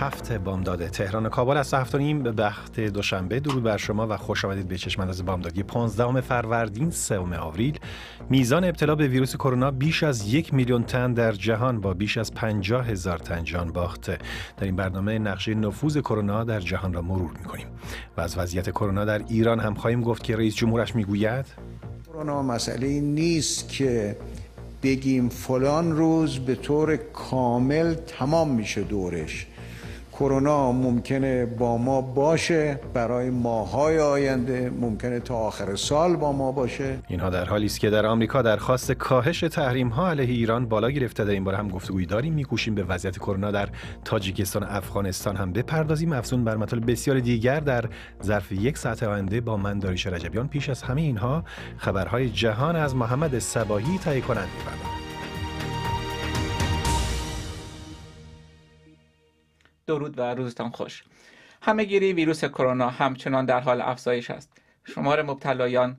هفت بامداد تهران و کابل از هفت نیم به وقت دوشنبه درود بر شما و خوش آمدید به چشم انداز بامدادی 15 فروردین 3 آوریل میزان ابتلا به ویروس کرونا بیش از یک میلیون تن در جهان با بیش از 50 هزار تن جان باخته در این برنامه نقشه نفوذ کرونا در جهان را مرور میکنیم و از وضعیت کرونا در ایران هم خواهیم گفت که رئیس جمهورش میگوید کرونا مسئله نیست که بگیم فلان روز به طور کامل تمام میشه دورش کرونا ممکنه با ما باشه برای ماهای آینده ممکنه تا آخر سال با ما باشه اینها در حالی است که در آمریکا درخواست کاهش تحریم ها علیه ایران بالا گرفته در این بار هم گفتگویی داریم میکوشیم به وضعیت کرونا در تاجیکستان افغانستان هم بپردازیم افزون بر مطالب بسیار دیگر در ظرف یک ساعت آینده با من داریش رجبیان پیش از همه اینها خبرهای جهان از محمد سباهی تهیه کنند برنامه درود و روزتان خوش همه گیری ویروس کرونا همچنان در حال افزایش است شمار مبتلایان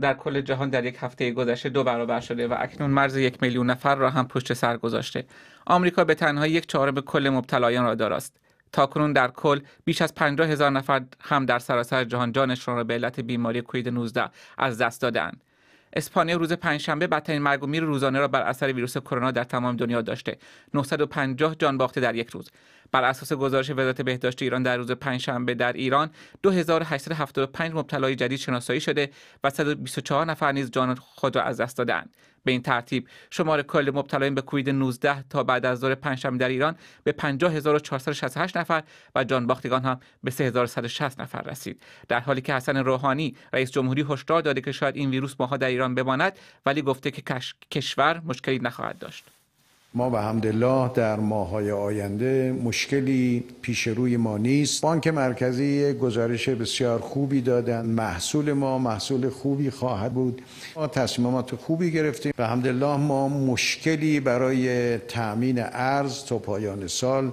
در کل جهان در یک هفته گذشته دو برابر شده و اکنون مرز یک میلیون نفر را هم پشت سر گذاشته آمریکا به تنها یک چهارم کل مبتلایان را داراست تا کنون در کل بیش از 50 هزار نفر هم در سراسر جهان جانشان را به علت بیماری کوید 19 از دست دادند اسپانیا روز پنجشنبه بدترین مرگ و میر روزانه را بر اثر ویروس کرونا در تمام دنیا داشته 950 جان باخته در یک روز بر اساس گزارش وزارت بهداشت ایران در روز پنجشنبه در ایران 2875 مبتلای جدید شناسایی شده و 124 نفر نیز جان خود را از دست دادند به این ترتیب شمار کل مبتلایان به کووید 19 تا بعد از ظهر پنجشنبه در ایران به 50468 نفر و جان باختگان هم به 3160 نفر رسید در حالی که حسن روحانی رئیس جمهوری هشدار داده که شاید این ویروس ماها در ایران بماند ولی گفته که کشور مشکلی نخواهد داشت ما به همدلله در ماهای آینده مشکلی پیش روی ما نیست بانک مرکزی گزارش بسیار خوبی دادن محصول ما محصول خوبی خواهد بود ما تصمیمات خوبی گرفتیم به همدلله ما مشکلی برای تأمین ارز تا پایان سال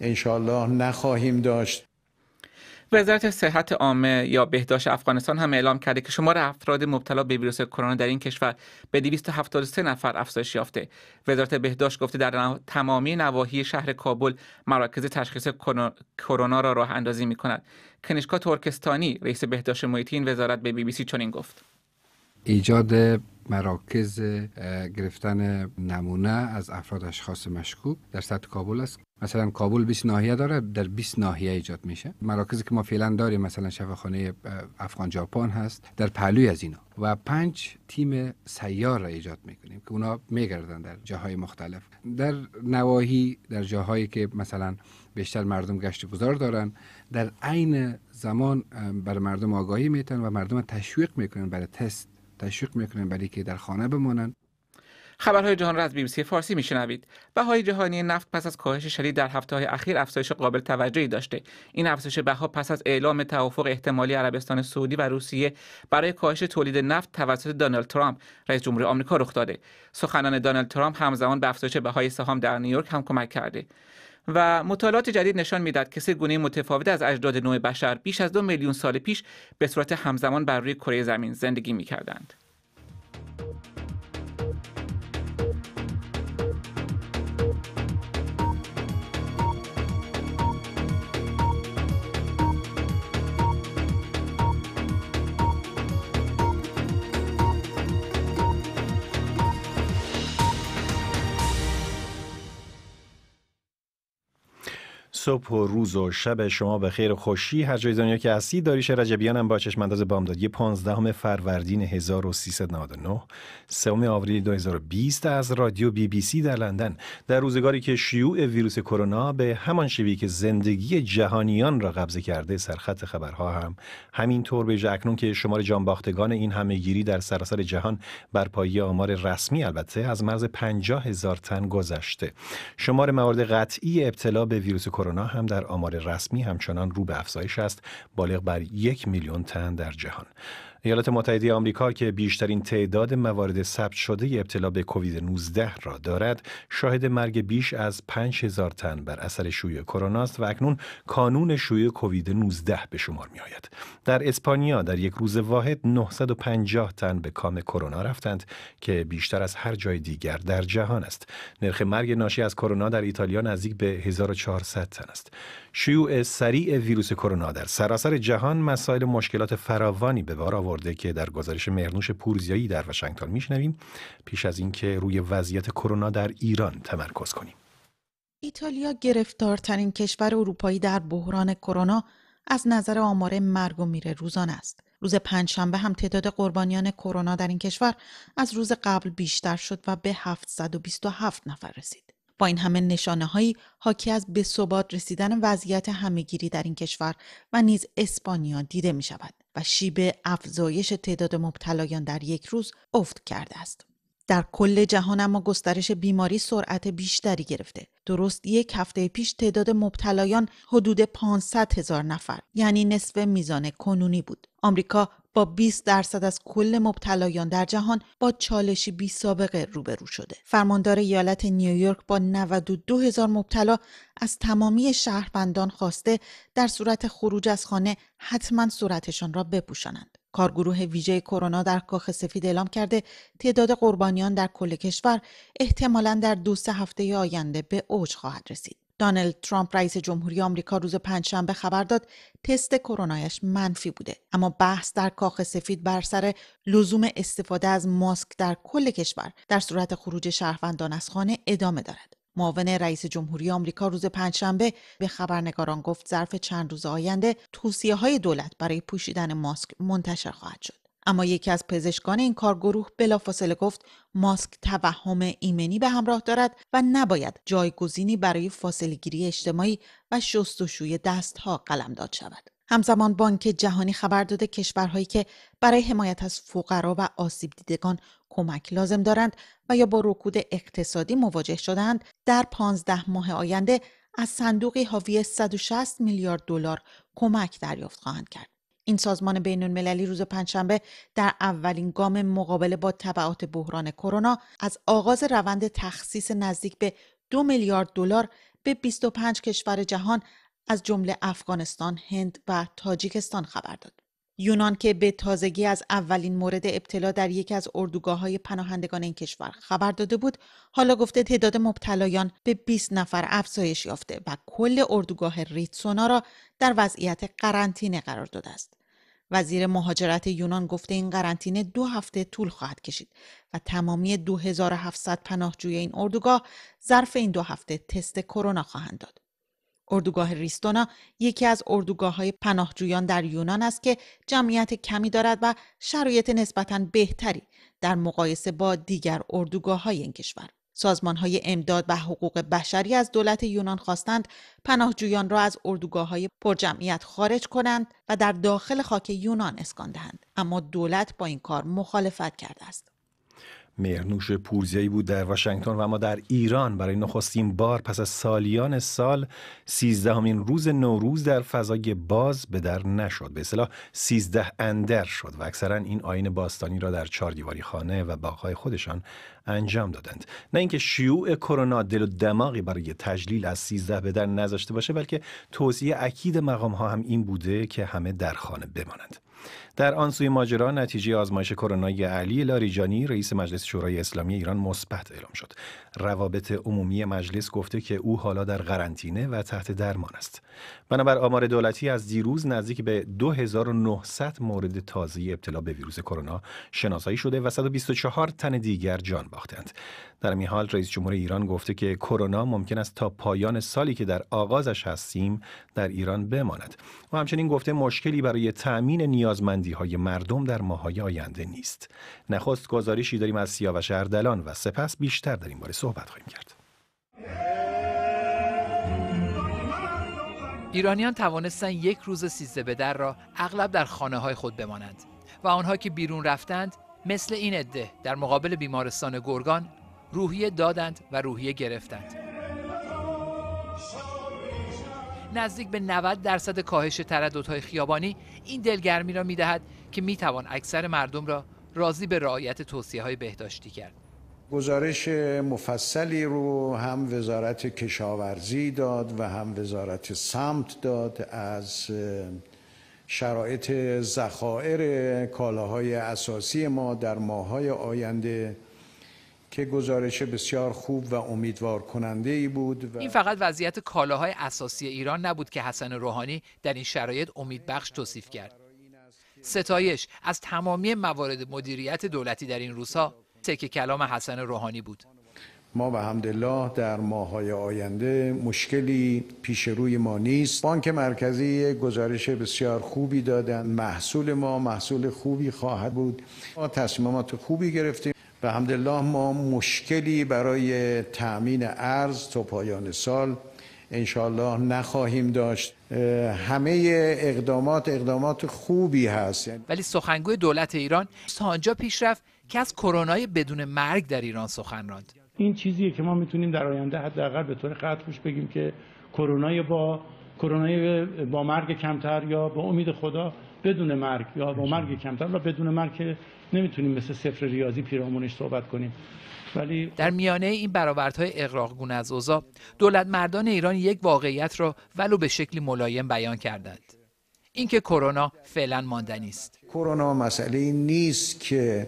انشالله نخواهیم داشت وزارت صحت عامه یا بهداشت افغانستان هم اعلام کرده که شمار افراد مبتلا به ویروس کرونا در این کشور به 273 نفر افزایش یافته. وزارت بهداشت گفته در تمامی نواحی شهر کابل مراکز تشخیص کرونا را راه اندازی می کند. کنشکا ترکستانی رئیس بهداشت محیطی این وزارت به بی بی سی چنین گفت. ایجاد مراکز گرفتن نمونه از افراد اشخاص مشکوک در سطح کابل است مثلا کابل 20 ناحیه داره در 20 ناحیه ایجاد میشه مراکزی که ما فعلا داریم مثلا شفاخانه افغان ژاپن هست در پهلوی از اینا و پنج تیم سیار را ایجاد میکنیم که اونا میگردن در جاهای مختلف در نواحی در جاهایی که مثلا بیشتر مردم گشت گذار دارن در عین زمان بر مردم آگاهی میتن و مردم تشویق میکنن برای تست تشویق میکنن برای که در خانه بمانن خبرهای جهان را از سی فارسی میشنوید بهای جهانی نفت پس از کاهش شدید در هفته های اخیر افزایش قابل توجهی داشته این افزایش بها پس از اعلام توافق احتمالی عربستان سعودی و روسیه برای کاهش تولید نفت توسط دانالد ترامپ رئیس جمهور آمریکا رخ داده سخنان دونالد ترامپ همزمان به افزایش بهای سهام در نیویورک هم کمک کرده و مطالعات جدید نشان میداد که سه گونه متفاوت از اجداد نوع بشر بیش از دو میلیون سال پیش به صورت همزمان بر روی کره زمین زندگی میکردند صبح و روز و شب شما به خیر و خوشی هر جای دنیا که هستی داریش رجبیان هم با چشم انداز بامدادی 15 فروردین 1399 سوم آوریل 2020 از رادیو بی بی سی در لندن در روزگاری که شیوع ویروس کرونا به همان شیوی که زندگی جهانیان را قبضه کرده سرخط خبرها هم همینطور به اکنون که شمار جانباختگان این همه گیری در سراسر جهان بر پایه آمار رسمی البته از مرز 50 هزار تن گذشته شمار موارد قطعی ابتلا به ویروس کرونا کرونا هم در آمار رسمی همچنان رو به افزایش است بالغ بر یک میلیون تن در جهان ایالات متحده آمریکا که بیشترین تعداد موارد ثبت شده ابتلا به کووید 19 را دارد شاهد مرگ بیش از 5000 تن بر اثر شیوع کرونا است و اکنون کانون شیوع کووید 19 به شمار می آید در اسپانیا در یک روز واحد 950 تن به کام کرونا رفتند که بیشتر از هر جای دیگر در جهان است نرخ مرگ ناشی از کرونا در ایتالیا نزدیک به 1400 تن است شیوع سریع ویروس کرونا در سراسر جهان مسائل مشکلات فراوانی به بار آورده که در گزارش مرنوش پورزیایی در واشنگتن میشنویم پیش از اینکه روی وضعیت کرونا در ایران تمرکز کنیم ایتالیا گرفتارترین کشور اروپایی در بحران کرونا از نظر آمار مرگ و میره روزان است روز پنجشنبه هم تعداد قربانیان کرونا در این کشور از روز قبل بیشتر شد و به 727 نفر رسید. با این همه نشانه هایی حاکی از به ثبات رسیدن وضعیت همهگیری در این کشور و نیز اسپانیا دیده می شود و شیب افزایش تعداد مبتلایان در یک روز افت کرده است. در کل جهان اما گسترش بیماری سرعت بیشتری گرفته. درست یک هفته پیش تعداد مبتلایان حدود 500 هزار نفر یعنی نصف میزان کنونی بود. آمریکا با 20 درصد از کل مبتلایان در جهان با چالشی بی سابقه روبرو شده. فرماندار ایالت نیویورک با 92 هزار مبتلا از تمامی شهروندان خواسته در صورت خروج از خانه حتما صورتشان را بپوشانند. کارگروه ویژه کرونا در کاخ سفید اعلام کرده تعداد قربانیان در کل کشور احتمالا در دو سه هفته آینده به اوج خواهد رسید. دانلد ترامپ رئیس جمهوری آمریکا روز پنجشنبه خبر داد تست کرونایش منفی بوده اما بحث در کاخ سفید بر سر لزوم استفاده از ماسک در کل کشور در صورت خروج شهروندان از خانه ادامه دارد معاون رئیس جمهوری آمریکا روز پنجشنبه به خبرنگاران گفت ظرف چند روز آینده توصیه های دولت برای پوشیدن ماسک منتشر خواهد شد اما یکی از پزشکان این کارگروه بلافاصله گفت ماسک توهم ایمنی به همراه دارد و نباید جایگزینی برای گیری اجتماعی و شستشوی قلم قلمداد شود همزمان بانک جهانی خبر داده کشورهایی که برای حمایت از فقرا و آسیب دیدگان کمک لازم دارند و یا با رکود اقتصادی مواجه شدند در 15 ماه آینده از صندوقی حاوی 160 میلیارد دلار کمک دریافت خواهند کرد. این سازمان بین المللی روز پنجشنبه در اولین گام مقابله با تبعات بحران کرونا از آغاز روند تخصیص نزدیک به دو میلیارد دلار به 25 کشور جهان از جمله افغانستان، هند و تاجیکستان خبر داد. یونان که به تازگی از اولین مورد ابتلا در یکی از اردوگاه های پناهندگان این کشور خبر داده بود حالا گفته تعداد مبتلایان به 20 نفر افزایش یافته و کل اردوگاه ریتسونا را در وضعیت قرنطینه قرار داده است وزیر مهاجرت یونان گفته این قرنطینه دو هفته طول خواهد کشید و تمامی 2700 پناهجوی این اردوگاه ظرف این دو هفته تست کرونا خواهند داد. اردوگاه ریستونا یکی از اردوگاه های پناهجویان در یونان است که جمعیت کمی دارد و شرایط نسبتا بهتری در مقایسه با دیگر اردوگاه های این کشور. سازمان های امداد و حقوق بشری از دولت یونان خواستند پناهجویان را از اردوگاه های پرجمعیت خارج کنند و در داخل خاک یونان اسکان دهند اما دولت با این کار مخالفت کرده است مهرنوش پورزیایی بود در واشنگتن و ما در ایران برای نخستین بار پس از سالیان سال سیزدهمین روز نوروز در فضای باز به در نشد به اصطلاح سیزده اندر شد و اکثرا این آین باستانی را در چهار دیواری خانه و باغهای خودشان انجام دادند نه اینکه شیوع کرونا دل و دماغی برای تجلیل از سیزده به در نذاشته باشه بلکه توصیه اکید مقام ها هم این بوده که همه در خانه بمانند در آن سوی ماجرا نتیجه آزمایش کرونا علی لاریجانی رئیس مجلس شورای اسلامی ایران مثبت اعلام شد روابط عمومی مجلس گفته که او حالا در قرنطینه و تحت درمان است بنابر آمار دولتی از دیروز نزدیک به 2900 مورد تازه ابتلا به ویروس کرونا شناسایی شده و 124 تن دیگر جان باختند در این حال رئیس جمهور ایران گفته که کرونا ممکن است تا پایان سالی که در آغازش هستیم در ایران بماند و همچنین گفته مشکلی برای تامین نیازمند بندی های مردم در ماهای آینده نیست. نخست گزارشی داریم از سیاوش اردلان و سپس بیشتر در این باره صحبت خواهیم کرد. ایرانیان توانستند یک روز سیزده به در را اغلب در خانه های خود بمانند و آنها که بیرون رفتند مثل این عده در مقابل بیمارستان گرگان روحیه دادند و روحیه گرفتند. نزدیک به 90 درصد کاهش ترددهای خیابانی این دلگرمی را میدهد که میتوان اکثر مردم را راضی به رعایت توصیه های بهداشتی کرد گزارش مفصلی رو هم وزارت کشاورزی داد و هم وزارت سمت داد از شرایط ذخایر کالاهای اساسی ما در ماه‌های آینده که گزارش بسیار خوب و امیدوار کننده ای بود و این فقط وضعیت کالاهای اساسی ایران نبود که حسن روحانی در این شرایط امیدبخش توصیف کرد ستایش از تمامی موارد مدیریت دولتی در این روزها تک کلام حسن روحانی بود ما به همدلله در ماهای آینده مشکلی پیش روی ما نیست بانک مرکزی گزارش بسیار خوبی دادن محصول ما محصول خوبی خواهد بود ما تصمیمات خوبی گرفتیم و همدلله ما مشکلی برای تأمین ارز تا پایان سال انشالله نخواهیم داشت همه اقدامات اقدامات خوبی هست ولی سخنگوی دولت ایران تا آنجا پیش رفت که از کرونای بدون مرگ در ایران سخن راند این چیزیه که ما میتونیم در آینده حداقل به طور خط خوش بگیم که کرونای با کرونا با مرگ کمتر یا به امید خدا بدون مرگ یا با مرگ کمتر و بدون مرگ نمیتونیم مثل صفر ریاضی پیرامونش صحبت کنیم ولی در میانه این برآوردهای اقراقگونه از اوزا دولت مردان ایران یک واقعیت را ولو به شکلی ملایم بیان کردند اینکه کرونا فعلا ماندنی است کرونا مسئله نیست که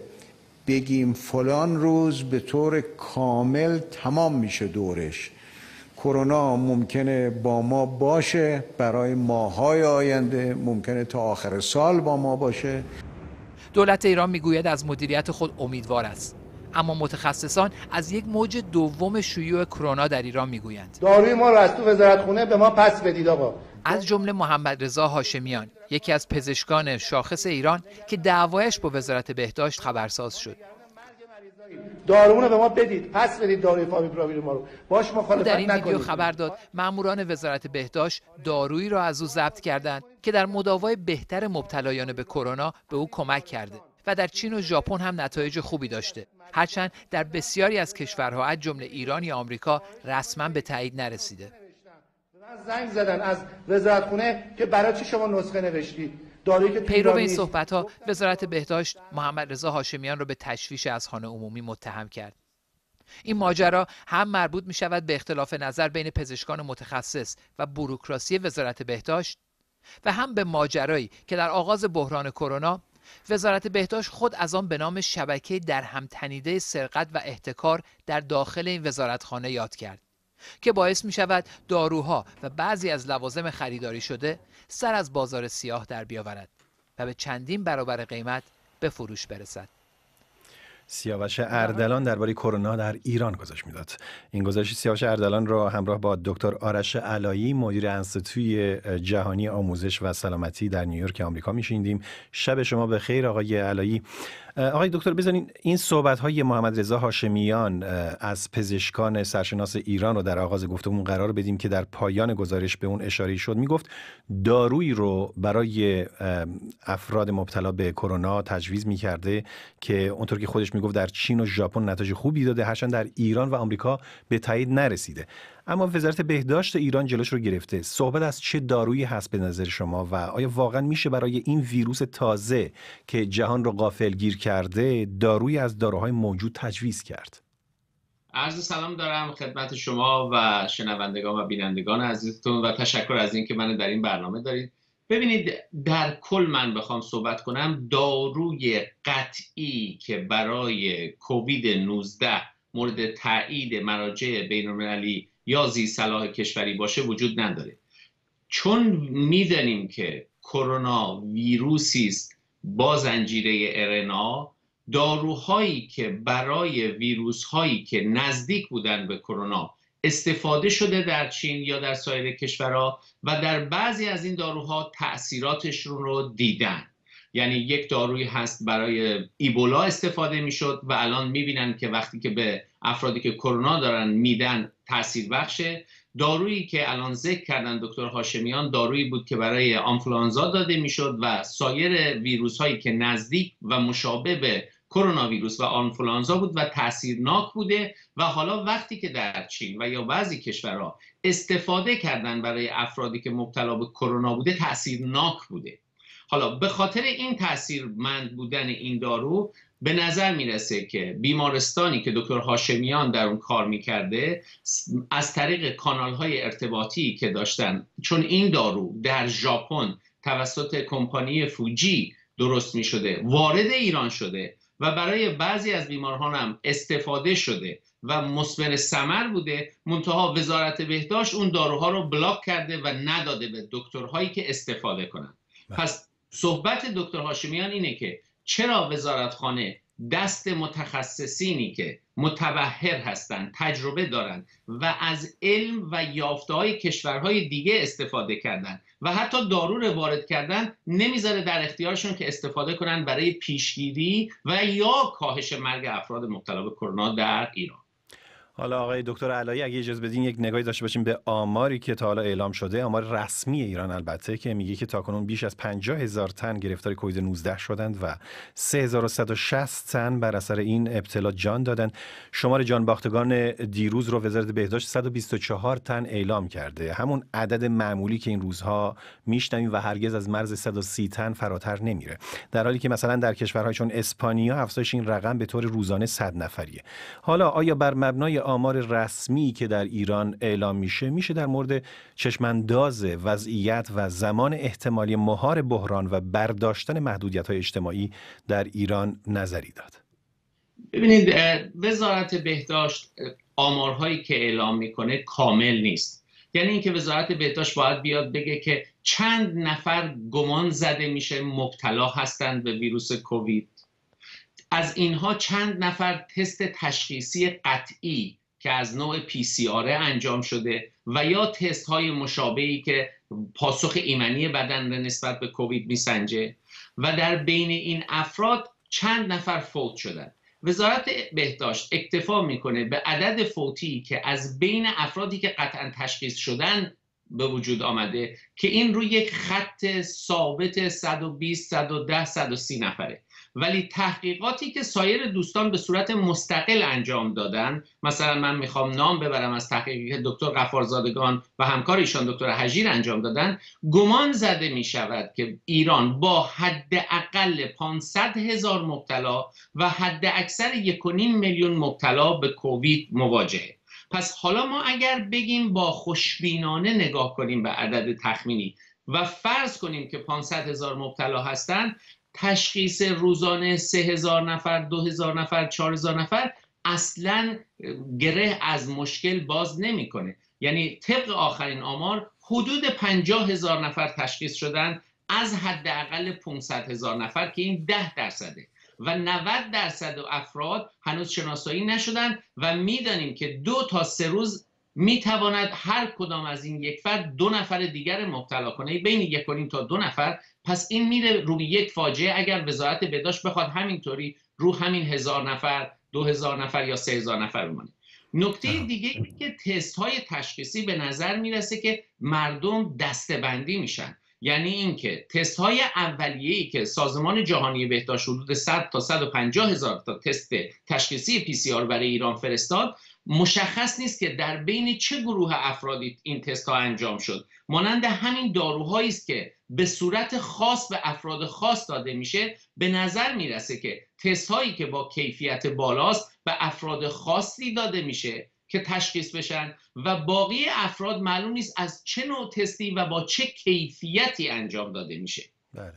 بگیم فلان روز به طور کامل تمام میشه دورش کرونا ممکنه با ما باشه برای ماهای آینده ممکنه تا آخر سال با ما باشه دولت ایران میگوید از مدیریت خود امیدوار است اما متخصصان از یک موج دوم شیوع کرونا در ایران میگویند داروی ما را از تو وزارت خونه به ما پس بدید آقا از جمله محمد رضا هاشمیان یکی از پزشکان شاخص ایران که دعوایش با وزارت بهداشت خبرساز شد دارو به ما بدید پس بدید داروی ما رو باش مخالفت نکنید در این ویدیو خبر داد ماموران وزارت بهداشت دارویی را از او ضبط کردند که در مداوای بهتر مبتلایان به کرونا به او کمک کرده و در چین و ژاپن هم نتایج خوبی داشته هرچند در بسیاری از کشورها از جمله ایران یا آمریکا رسما به تایید نرسیده زنگ زدن از که برای چی شما نسخه نوشتی پیرو این صحبت ها وزارت بهداشت محمد رضا هاشمیان را به تشویش از خانه عمومی متهم کرد این ماجرا هم مربوط می شود به اختلاف نظر بین پزشکان متخصص و بوروکراسی وزارت بهداشت و هم به ماجرایی که در آغاز بحران کرونا وزارت بهداشت خود از آن به نام شبکه در همتنیده سرقت و احتکار در داخل این وزارتخانه یاد کرد که باعث می شود داروها و بعضی از لوازم خریداری شده سر از بازار سیاه در بیاورد و به چندین برابر قیمت به فروش برسد. سیاوش اردلان درباره کرونا در ایران گزارش میداد این گزارش سیاوش اردلان را همراه با دکتر آرش علایی مدیر انستیتوی جهانی آموزش و سلامتی در نیویورک آمریکا میشنیدیم شب شما به خیر آقای علایی آقای دکتر بزنین این صحبت های محمد رضا هاشمیان از پزشکان سرشناس ایران رو در آغاز گفتمون قرار بدیم که در پایان گزارش به اون اشاره شد میگفت دارویی رو برای افراد مبتلا به کرونا تجویز میکرده که اونطور که خودش میگفت در چین و ژاپن نتایج خوبی داده هرچند در ایران و آمریکا به تایید نرسیده اما وزارت بهداشت ایران جلوش رو گرفته صحبت از چه دارویی هست به نظر شما و آیا واقعا میشه برای این ویروس تازه که جهان رو قافل گیر کرده دارویی از داروهای موجود تجویز کرد عرض سلام دارم خدمت شما و شنوندگان و بینندگان عزیزتون و تشکر از اینکه من در این برنامه دارید ببینید در کل من بخوام صحبت کنم داروی قطعی که برای کووید 19 مورد تایید مراجع بین یا زی صلاح کشوری باشه وجود نداره چون میدانیم که کرونا ویروسی است با زنجیره ارنا داروهایی که برای ویروس هایی که نزدیک بودن به کرونا استفاده شده در چین یا در سایر کشورها و در بعضی از این داروها تاثیراتشون رو دیدن یعنی یک دارویی هست برای ایبولا استفاده میشد و الان میبینن که وقتی که به افرادی که کرونا دارن میدن تاثیر بخشه دارویی که الان ذکر کردن دکتر هاشمیان دارویی بود که برای آنفلوانزا داده میشد و سایر ویروس هایی که نزدیک و مشابه به کرونا ویروس و آنفلوانزا بود و تاثیرناک بوده و حالا وقتی که در چین و یا بعضی کشورها استفاده کردن برای افرادی که مبتلا به کرونا بوده تاثیرناک بوده حالا به خاطر این تاثیرمند بودن این دارو به نظر میرسه که بیمارستانی که دکتر هاشمیان در اون کار میکرده از طریق کانال های ارتباطی که داشتن چون این دارو در ژاپن توسط کمپانی فوجی درست می وارد ایران شده و برای بعضی از بیماران هم استفاده شده و مثمر سمر بوده منتها وزارت بهداشت اون داروها رو بلاک کرده و نداده به دکترهایی که استفاده کنند بله. پس صحبت دکتر هاشمیان اینه که چرا وزارتخانه دست متخصصینی که متبهر هستند تجربه دارند و از علم و یافته های کشورهای دیگه استفاده کردن و حتی دارو رو وارد کردن نمیذاره در اختیارشون که استفاده کنن برای پیشگیری و یا کاهش مرگ افراد مبتلا به کرونا در ایران حالا آقای دکتر علایی اگه اجازه بدین یک نگاهی داشته باشیم به آماری که تا حالا اعلام شده آمار رسمی ایران البته که میگه که تاکنون بیش از 50 هزار تن گرفتار کووید 19 شدند و 3160 تن بر اثر این ابتلا جان دادند شمار جان باختگان دیروز رو وزارت بهداشت 124 تن اعلام کرده همون عدد معمولی که این روزها میشنویم و هرگز از مرز 130 تن فراتر نمیره در حالی که مثلا در کشورهای چون اسپانیا افزایش این رقم به طور روزانه 100 نفریه حالا آیا بر مبنای آمار رسمی که در ایران اعلام میشه میشه در مورد چشمانداز وضعیت و زمان احتمالی مهار بحران و برداشتن محدودیت های اجتماعی در ایران نظری داد ببینید وزارت بهداشت آمارهایی که اعلام میکنه کامل نیست یعنی اینکه وزارت بهداشت باید بیاد بگه که چند نفر گمان زده میشه مبتلا هستند به ویروس کووید از اینها چند نفر تست تشخیصی قطعی که از نوع پی سی آره انجام شده و یا تست های مشابهی که پاسخ ایمنی بدن را نسبت به کووید میسنجه و در بین این افراد چند نفر فوت شدند وزارت بهداشت اکتفا میکنه به عدد فوتی که از بین افرادی که قطعا تشخیص شدن به وجود آمده که این روی یک خط ثابت 120 110 130 نفره ولی تحقیقاتی که سایر دوستان به صورت مستقل انجام دادن مثلا من میخوام نام ببرم از تحقیقی که دکتر غفارزادگان و همکار ایشان دکتر حجیر انجام دادن گمان زده میشود که ایران با حد اقل 500 هزار مبتلا و حد اکثر 1.5 میلیون مبتلا به کووید مواجهه پس حالا ما اگر بگیم با خوشبینانه نگاه کنیم به عدد تخمینی و فرض کنیم که 500 هزار مبتلا هستند تشخیص روزانه سه هزار نفر دو هزار نفر چهار هزار نفر اصلا گره از مشکل باز نمیکنه یعنی طبق آخرین آمار حدود پنجاه هزار نفر تشخیص شدن از حداقل 500 هزار نفر که این ده درصده و 90 درصد افراد هنوز شناسایی نشدن و میدانیم که دو تا سه روز میتواند هر کدام از این یک فرد دو نفر دیگر مبتلا کنه بین یک تا دو نفر پس این میره روی یک فاجعه اگر وزارت بهداشت بخواد همینطوری رو همین هزار نفر دو هزار نفر یا سه هزار نفر بمانه نکته دیگه اینه که تست های تشخیصی به نظر میرسه که مردم دستبندی میشن یعنی اینکه تست های اولیه ای که سازمان جهانی بهداشت حدود 100 تا 150 هزار تا تست تشخیصی پی سی آر برای ایران فرستاد مشخص نیست که در بین چه گروه افرادی این تست ها انجام شد مانند همین داروهایی است که به صورت خاص به افراد خاص داده میشه به نظر میرسه که تست هایی که با کیفیت بالاست به افراد خاصی داده میشه که تشخیص بشن و باقی افراد معلوم نیست از چه نوع تستی و با چه کیفیتی انجام داده میشه بله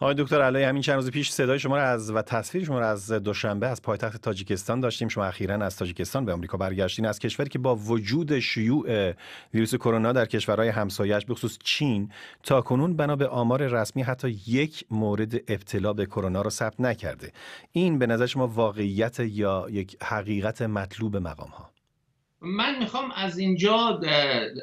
آقای دکتر علی همین چند روز پیش صدای شما را از و تصویر شما را از دوشنبه از پایتخت تاجیکستان داشتیم شما اخیرا از تاجیکستان به آمریکا برگشتین از کشوری که با وجود شیوع ویروس کرونا در کشورهای همسایه‌اش بخصوص چین تا کنون بنا به آمار رسمی حتی یک مورد ابتلا به کرونا را ثبت نکرده این به نظر شما واقعیت یا یک حقیقت مطلوب مقام ها من میخوام از اینجا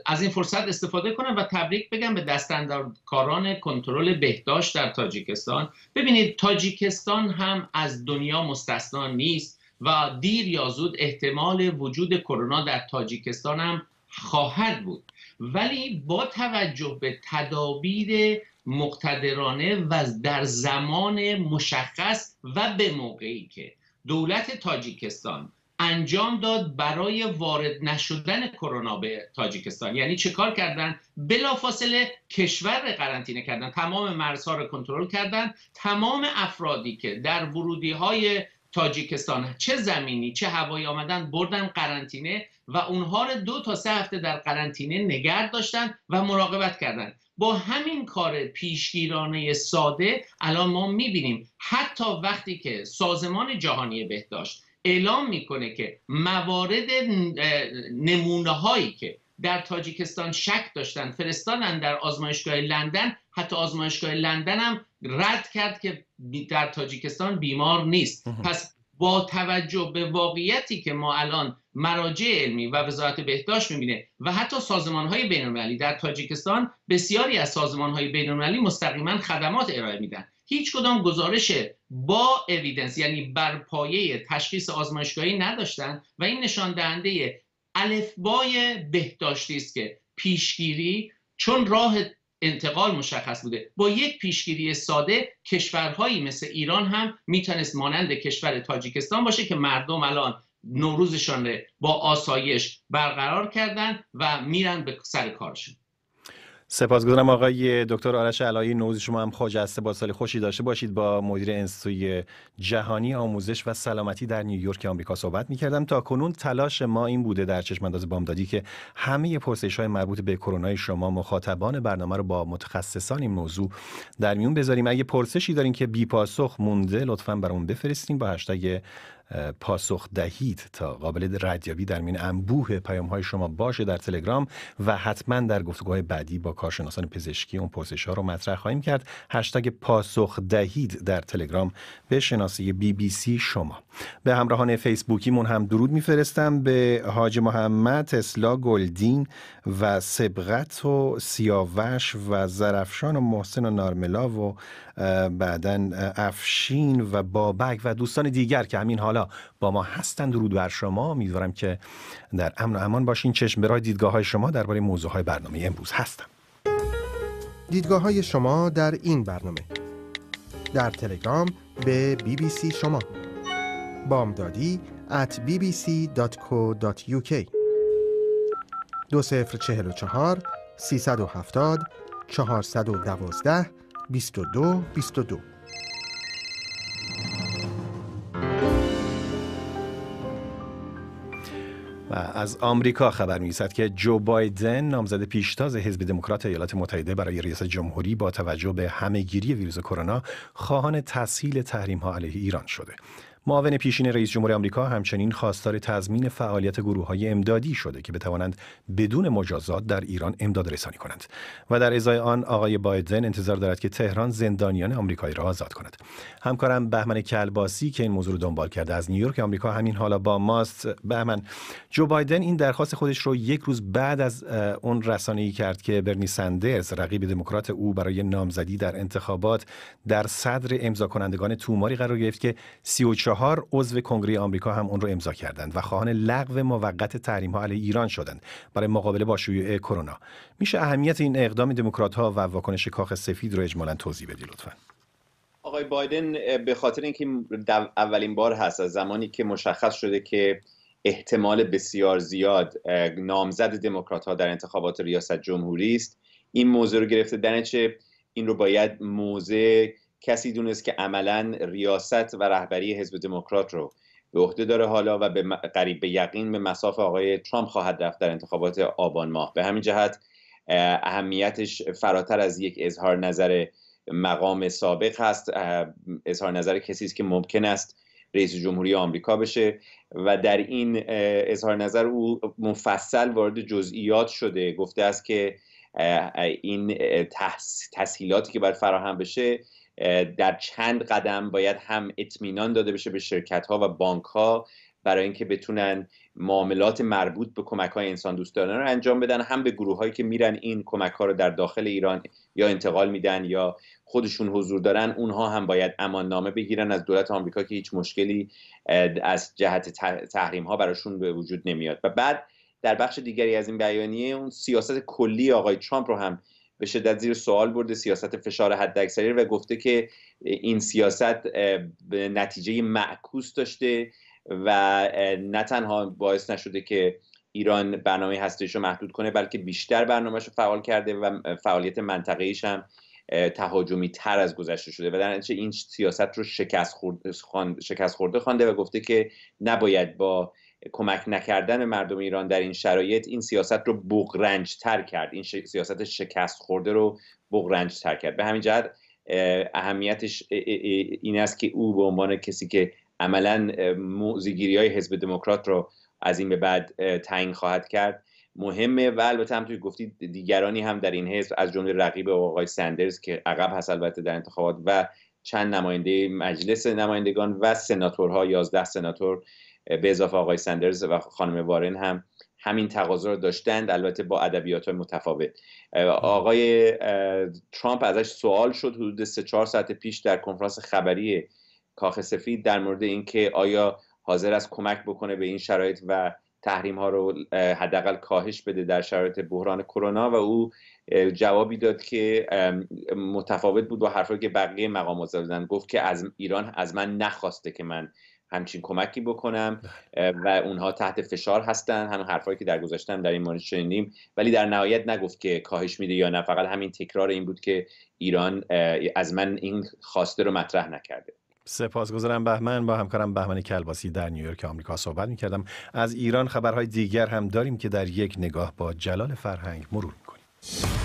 از این فرصت استفاده کنم و تبریک بگم به دستاندارکاران کنترل بهداشت در تاجیکستان ببینید تاجیکستان هم از دنیا مستثنا نیست و دیر یا زود احتمال وجود کرونا در تاجیکستان هم خواهد بود ولی با توجه به تدابیر مقتدرانه و در زمان مشخص و به موقعی که دولت تاجیکستان انجام داد برای وارد نشدن کرونا به تاجیکستان یعنی چه کار کردن بلافاصله کشور قرنطینه کردن تمام مرزها رو کنترل کردن تمام افرادی که در ورودی های تاجیکستان چه زمینی چه هوایی آمدن بردن قرنطینه و اونها رو دو تا سه هفته در قرنطینه نگرد داشتن و مراقبت کردند با همین کار پیشگیرانه ساده الان ما میبینیم حتی وقتی که سازمان جهانی بهداشت اعلام میکنه که موارد نمونه هایی که در تاجیکستان شک داشتن فرستادن در آزمایشگاه لندن حتی آزمایشگاه لندن هم رد کرد که در تاجیکستان بیمار نیست پس با توجه به واقعیتی که ما الان مراجع علمی و وزارت بهداشت میبینه و حتی سازمان های بین در تاجیکستان بسیاری از سازمان های بین مستقیما خدمات ارائه میدن هیچ کدام گزارش با اویدنس یعنی بر پایه تشخیص آزمایشگاهی نداشتن و این نشان دهنده الفبای بهداشتی است که پیشگیری چون راه انتقال مشخص بوده با یک پیشگیری ساده کشورهایی مثل ایران هم میتونست مانند کشور تاجیکستان باشه که مردم الان نوروزشان رو با آسایش برقرار کردن و میرن به سر کارشون سپاسگزارم آقای دکتر آرش علایی نوزی شما هم خواجه با سال خوشی داشته باشید با مدیر انستوی جهانی آموزش و سلامتی در نیویورک آمریکا صحبت میکردم تا کنون تلاش ما این بوده در چشم انداز بامدادی که همه پرسش های مربوط به کرونا شما مخاطبان برنامه رو با متخصصان این موضوع در میون بذاریم اگه پرسشی دارین که بی پاسخ مونده لطفا برامون بفرستین با هشتگ پاسخ دهید تا قابل ردیابی در میان انبوه پیام های شما باشه در تلگرام و حتما در گفتگوهای بعدی با کارشناسان پزشکی اون پرسش ها رو مطرح خواهیم کرد هشتگ پاسخ دهید در تلگرام به شناسی بی بی سی شما به همراهان فیسبوکیمون هم درود میفرستم به حاج محمد اسلا گلدین و سبغت و سیاوش و زرفشان و محسن و نارملا و بعدا افشین و بابک و دوستان دیگر که همین حالا با ما هستند درود بر شما امیدوارم که در امن و امان باشین چشم برای دیدگاه های شما درباره موضوع های برنامه امروز هستم دیدگاه های شما در این برنامه در تلگرام به بی بی سی شما بامدادی at bbc.co.uk دو سفر چهل و چهار سی سد و هفتاد چهارصد و دوازده بیست و دو بیست و دو و از آمریکا خبر میرسد که جو بایدن نامزد پیشتاز حزب دموکرات ایالات متحده برای ریاست جمهوری با توجه به همهگیری ویروس کرونا خواهان تسهیل تحریم ها علیه ایران شده معاون پیشین رئیس جمهور آمریکا همچنین خواستار تضمین فعالیت گروه های امدادی شده که بتوانند بدون مجازات در ایران امداد رسانی کنند و در ازای آن آقای بایدن انتظار دارد که تهران زندانیان آمریکایی را آزاد کند همکارم بهمن کلباسی که این موضوع رو دنبال کرده از نیویورک آمریکا همین حالا با ماست بهمن جو بایدن این درخواست خودش رو یک روز بعد از اون رسانی کرد که برنی سندرز رقیب دموکرات او برای نامزدی در انتخابات در صدر امضا کنندگان توماری قرار گرفت که چهار عضو کنگره آمریکا هم اون رو امضا کردند و خواهان لغو موقت تحریم ها علیه ایران شدند برای مقابله با شیوع کرونا میشه اهمیت این اقدام دموکرات ها و واکنش کاخ سفید رو اجمالا توضیح بدی لطفا آقای بایدن به خاطر اینکه اولین بار هست از زمانی که مشخص شده که احتمال بسیار زیاد نامزد دموکرات ها در انتخابات ریاست جمهوری است این موضوع رو گرفته دنچه این رو باید موزه کسی دونست که عملا ریاست و رهبری حزب دموکرات رو به عهده داره حالا و به قریب به یقین به مساف آقای ترامپ خواهد رفت در انتخابات آبان ماه به همین جهت اهمیتش فراتر از یک اظهار نظر مقام سابق هست اظهار نظر کسی است که ممکن است رئیس جمهوری آمریکا بشه و در این اظهار نظر او مفصل وارد جزئیات شده گفته است که این تسهیلاتی که باید فراهم بشه در چند قدم باید هم اطمینان داده بشه به شرکت ها و بانک ها برای اینکه بتونن معاملات مربوط به کمک های انسان دوستانه رو انجام بدن هم به گروه هایی که میرن این کمک ها رو در داخل ایران یا انتقال میدن یا خودشون حضور دارن اونها هم باید امان نامه بگیرن از دولت آمریکا که هیچ مشکلی از جهت تحریم ها براشون به وجود نمیاد و بعد در بخش دیگری از این بیانیه اون سیاست کلی آقای ترامپ رو هم به شدت زیر سوال برده سیاست فشار حداکثری و گفته که این سیاست به نتیجه معکوس داشته و نه تنها باعث نشده که ایران برنامه هستش رو محدود کنه بلکه بیشتر برنامهش رو فعال کرده و فعالیت ایش هم تهاجمی تر از گذشته شده و در نتیجه این سیاست رو شکست شکست خورده خوانده و گفته که نباید با کمک نکردن مردم ایران در این شرایط این سیاست رو بغرنج تر کرد این سیاست شکست خورده رو بغرنج تر کرد به همین جهت اهمیتش این است که او به عنوان کسی که عملا موزیگیری های حزب دموکرات رو از این به بعد تعیین خواهد کرد مهمه و البته هم توی گفتید دیگرانی هم در این حزب از جمله رقیب آقای سندرز که عقب هست البته در انتخابات و چند نماینده مجلس نمایندگان و سناتورها یازده سناتور به اضافه آقای سندرز و خانم وارن هم همین تقاضا رو داشتند البته با ادبیات های متفاوت آقای ترامپ ازش سوال شد حدود 3 4 ساعت پیش در کنفرانس خبری کاخ سفید در مورد اینکه آیا حاضر است کمک بکنه به این شرایط و تحریم ها رو حداقل کاهش بده در شرایط بحران کرونا و او جوابی داد که متفاوت بود با حرفی که بقیه مقام زدن گفت که از ایران از من نخواسته که من همچین کمکی بکنم بله. و اونها تحت فشار هستن همون حرفایی که در گذاشتم در این مورد شنیدیم ولی در نهایت نگفت که کاهش میده یا نه فقط همین تکرار این بود که ایران از من این خواسته رو مطرح نکرده سپاسگزارم بهمن با همکارم بهمن کلباسی در نیویورک آمریکا صحبت میکردم از ایران خبرهای دیگر هم داریم که در یک نگاه با جلال فرهنگ مرور میکنیم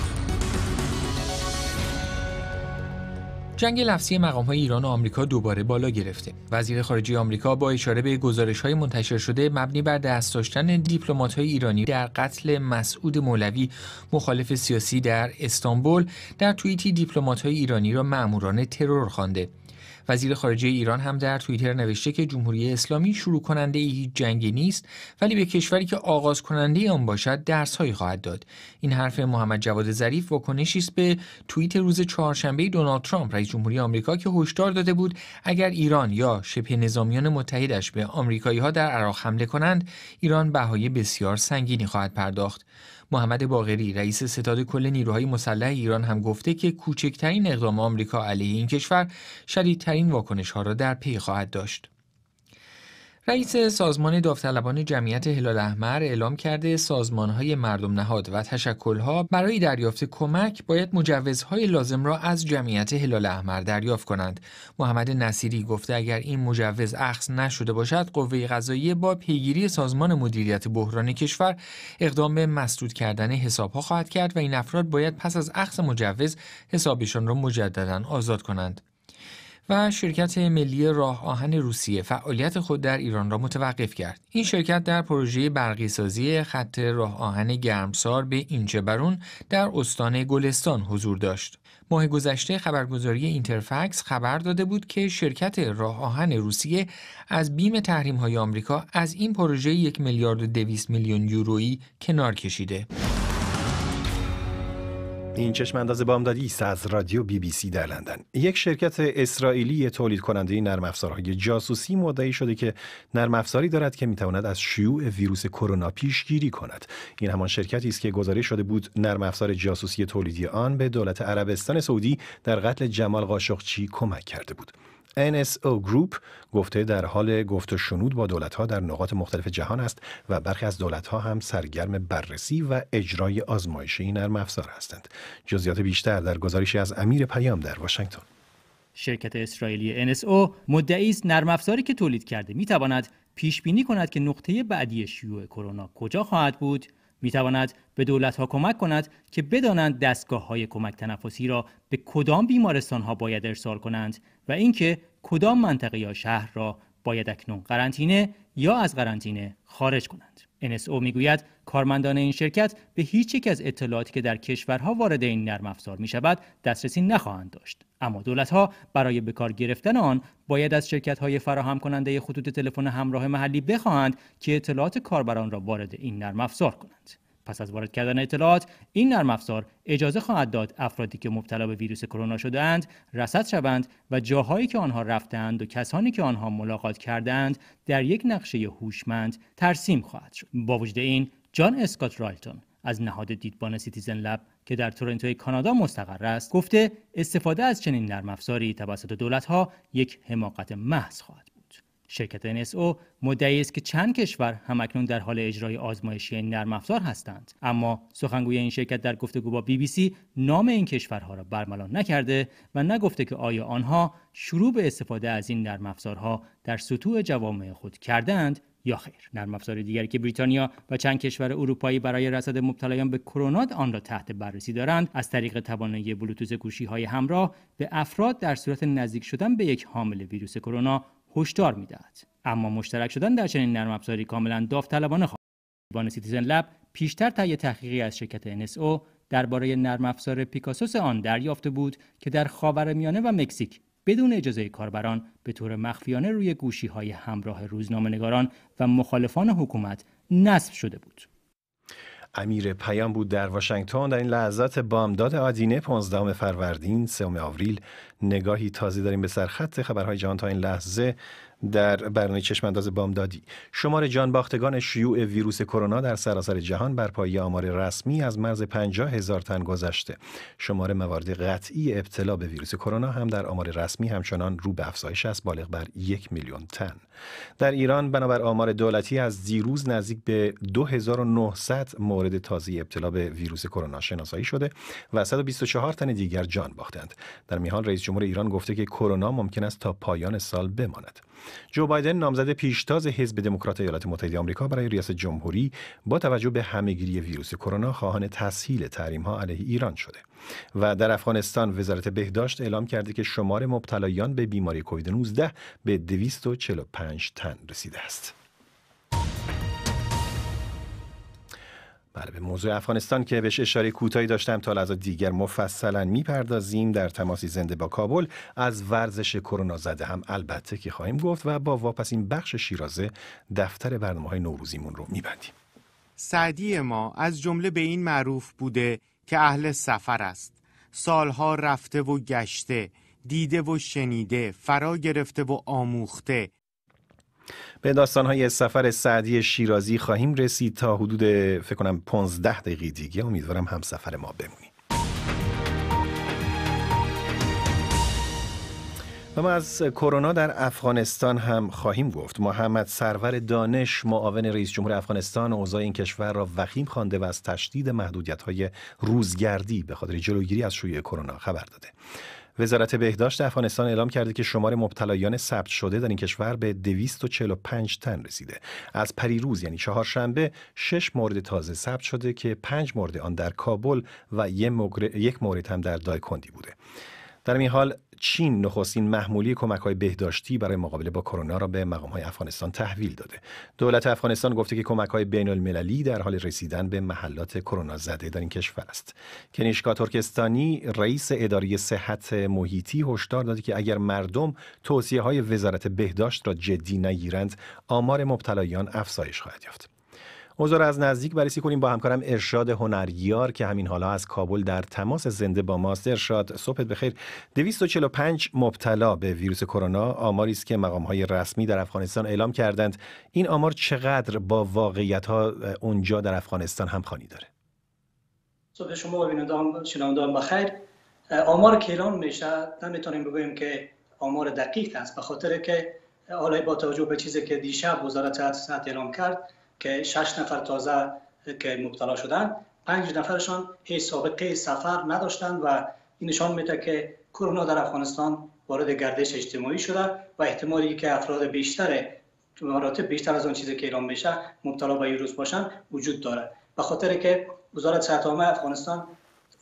جنگ لفظی مقام های ایران و آمریکا دوباره بالا گرفته. وزیر خارجه آمریکا با اشاره به گزارش های منتشر شده مبنی بر دست داشتن دیپلمات های ایرانی در قتل مسعود مولوی مخالف سیاسی در استانبول در توییتی دیپلمات های ایرانی را ماموران ترور خوانده. وزیر خارجه ایران هم در توییتر نوشته که جمهوری اسلامی شروع کننده هیچ جنگی نیست ولی به کشوری که آغاز کننده آن باشد درسهایی خواهد داد این حرف محمد جواد ظریف واکنشی است به توییت روز چهارشنبه دونالد ترامپ رئیس جمهوری آمریکا که هشدار داده بود اگر ایران یا شبه نظامیان متحدش به آمریکایی ها در عراق حمله کنند ایران بهای بسیار سنگینی خواهد پرداخت محمد باغری رئیس ستاد کل نیروهای مسلح ایران هم گفته که کوچکترین اقدام آمریکا علیه این کشور شدیدترین واکنش ها را در پی خواهد داشت. رئیس سازمان داوطلبان جمعیت هلال احمر اعلام کرده سازمانهای مردم نهاد و تشکلها برای دریافت کمک باید مجوزهای لازم را از جمعیت هلال احمر دریافت کنند. محمد نصیری گفته اگر این مجوز اخذ نشده باشد قوه قضاییه با پیگیری سازمان مدیریت بحران کشور اقدام به مسدود کردن حسابها خواهد کرد و این افراد باید پس از اخذ مجوز حسابشان را مجددا آزاد کنند. و شرکت ملی راه آهن روسیه فعالیت خود در ایران را متوقف کرد. این شرکت در پروژه برقیسازی خط راه آهن گرمسار به اینچه برون در استان گلستان حضور داشت. ماه گذشته خبرگزاری اینترفکس خبر داده بود که شرکت راه آهن روسیه از بیم تحریم های آمریکا از این پروژه یک میلیارد و دویست میلیون یورویی کنار کشیده. این چشم انداز بامدادی است از رادیو بی بی سی در لندن یک شرکت اسرائیلی تولید کننده نرم افزارهای جاسوسی مدعی شده که نرم افزاری دارد که میتواند از شیوع ویروس کرونا پیشگیری کند این همان شرکتی است که گزارش شده بود نرم افزار جاسوسی تولیدی آن به دولت عربستان سعودی در قتل جمال قاشقچی کمک کرده بود NSO Group گفته در حال گفت و شنود با ها در نقاط مختلف جهان است و برخی از ها هم سرگرم بررسی و اجرای آزمایش این نرم افزار هستند. جزئیات بیشتر در گزارشی از امیر پیام در واشنگتن. شرکت اسرائیلی NSO مدعی است نرم افزاری که تولید کرده میتواند پیش بینی کند که نقطه بعدی شیوع کرونا کجا خواهد بود می تواند به دولت ها کمک کند که بدانند دستگاه های کمک تنفسی را به کدام بیمارستان ها باید ارسال کنند و اینکه کدام منطقه یا شهر را باید اکنون قرنطینه یا از قرنطینه خارج کنند. NSO میگوید کارمندان این شرکت به هیچ یک از اطلاعاتی که در کشورها وارد این نرم افزار می شود دسترسی نخواهند داشت اما دولت ها برای به کار گرفتن آن باید از شرکت های فراهم کننده خطوط تلفن همراه محلی بخواهند که اطلاعات کاربران را وارد این نرم افزار کنند پس از وارد کردن اطلاعات این نرم افزار اجازه خواهد داد افرادی که مبتلا به ویروس کرونا شدهاند رصد شوند و جاهایی که آنها رفتند و کسانی که آنها ملاقات کردند در یک نقشه هوشمند ترسیم خواهد شد با وجود این جان اسکات رایلتون از نهاد دیدبان سیتیزن لب که در تورنتو کانادا مستقر است گفته استفاده از چنین نرم افزاری توسط دولت ها یک حماقت محض خواهد شرکت NSO مدعی است که چند کشور اکنون در حال اجرای آزمایشی نرم افزار هستند اما سخنگوی این شرکت در گفتگو با بی بی سی نام این کشورها را برملا نکرده و نگفته که آیا آنها شروع به استفاده از این نرم افزارها در سطوح جوامع خود کردند یا خیر نرم افزار دیگری که بریتانیا و چند کشور اروپایی برای رصد مبتلایان به کرونا آن را تحت بررسی دارند از طریق توانایی بلوتوث گوشی های همراه به افراد در صورت نزدیک شدن به یک حامل ویروس کرونا هشدار میدهد اما مشترک شدن در چنین نرم افزاری کاملا داوطلبانه خواهد با سیتیزن لب پیشتر طی تحقیقی از شرکت NSO درباره نرم افزار پیکاسوس آن دریافته بود که در میانه و مکزیک بدون اجازه کاربران به طور مخفیانه روی گوشی های همراه روزنامه و مخالفان حکومت نصب شده بود. امیر پیام بود در واشنگتن در این لحظات بامداد آدینه 15 فروردین 3 آوریل نگاهی تازه داریم به سرخط خبرهای جهان تا این لحظه در برنامه چشم انداز بامدادی شمار جان باختگان شیوع ویروس کرونا در سراسر جهان بر پایه آمار رسمی از مرز 50 هزار تن گذشته شمار موارد قطعی ابتلا به ویروس کرونا هم در آمار رسمی همچنان رو به افزایش است بالغ بر یک میلیون تن در ایران بنابر آمار دولتی از دیروز نزدیک به 2900 مورد تازه ابتلا به ویروس کرونا شناسایی شده و 124 تن دیگر جان باختند در میان رئیس جمهور ایران گفته که کرونا ممکن است تا پایان سال بماند جو بایدن نامزد پیشتاز حزب دموکرات ایالات متحده آمریکا برای ریاست جمهوری با توجه به همهگیری ویروس کرونا خواهان تسهیل تحریم ها علیه ایران شده و در افغانستان وزارت بهداشت اعلام کرده که شمار مبتلایان به بیماری کووید 19 به 245 تن رسیده است. بله به موضوع افغانستان که بهش اشاره کوتاهی داشتم تا لحظه دیگر مفصلا میپردازیم در تماسی زنده با کابل از ورزش کرونا زده هم البته که خواهیم گفت و با این بخش شیرازه دفتر برنامه های نوروزیمون رو میبندیم سعدی ما از جمله به این معروف بوده که اهل سفر است سالها رفته و گشته دیده و شنیده فرا گرفته و آموخته به های سفر سعدی شیرازی خواهیم رسید تا حدود فکر کنم 15 دقیقه دیگه امیدوارم هم سفر ما بمونیم و ما از کرونا در افغانستان هم خواهیم گفت محمد سرور دانش معاون رئیس جمهور افغانستان اوضاع این کشور را وخیم خوانده و از تشدید محدودیت های روزگردی به خاطر جلوگیری از شیوع کرونا خبر داده وزارت بهداشت افغانستان اعلام کرده که شمار مبتلایان ثبت شده در این کشور به 245 تن رسیده. از پریروز یعنی چهارشنبه شش مورد تازه ثبت شده که پنج مورد آن در کابل و یک مورد هم در دایکندی بوده. در این حال چین نخستین محمولی کمک های بهداشتی برای مقابله با کرونا را به مقام های افغانستان تحویل داده دولت افغانستان گفته که کمک های بین المللی در حال رسیدن به محلات کرونا زده در این کشور است کنیشکا ترکستانی رئیس اداره صحت محیطی هشدار داده که اگر مردم توصیه های وزارت بهداشت را جدی نگیرند آمار مبتلایان افزایش خواهد یافت اوضاع از نزدیک بررسی کنیم با همکارم ارشاد هنریار که همین حالا از کابل در تماس زنده با ماست ارشاد صبحت بخیر 245 مبتلا به ویروس کرونا آماری است که مقام های رسمی در افغانستان اعلام کردند این آمار چقدر با واقعیت ها اونجا در افغانستان همخوانی داره صبح شما بینندگان شنوندگان بخیر آمار که اعلام میشه نمیتونیم بگوییم که آمار دقیق است به خاطر که حالا با توجه به چیزی که دیشب وزارت صحت اعلام کرد که شش نفر تازه که مبتلا شدند، پنج نفرشان هیچ سابقه سفر نداشتند و این نشان میده که کرونا در افغانستان وارد گردش اجتماعی شده و احتمالی که افراد بیشتر مراتب بیشتر از آن چیزی که ایران میشه مبتلا به ویروس باشند وجود دارد به خاطر که وزارت صحت عامه افغانستان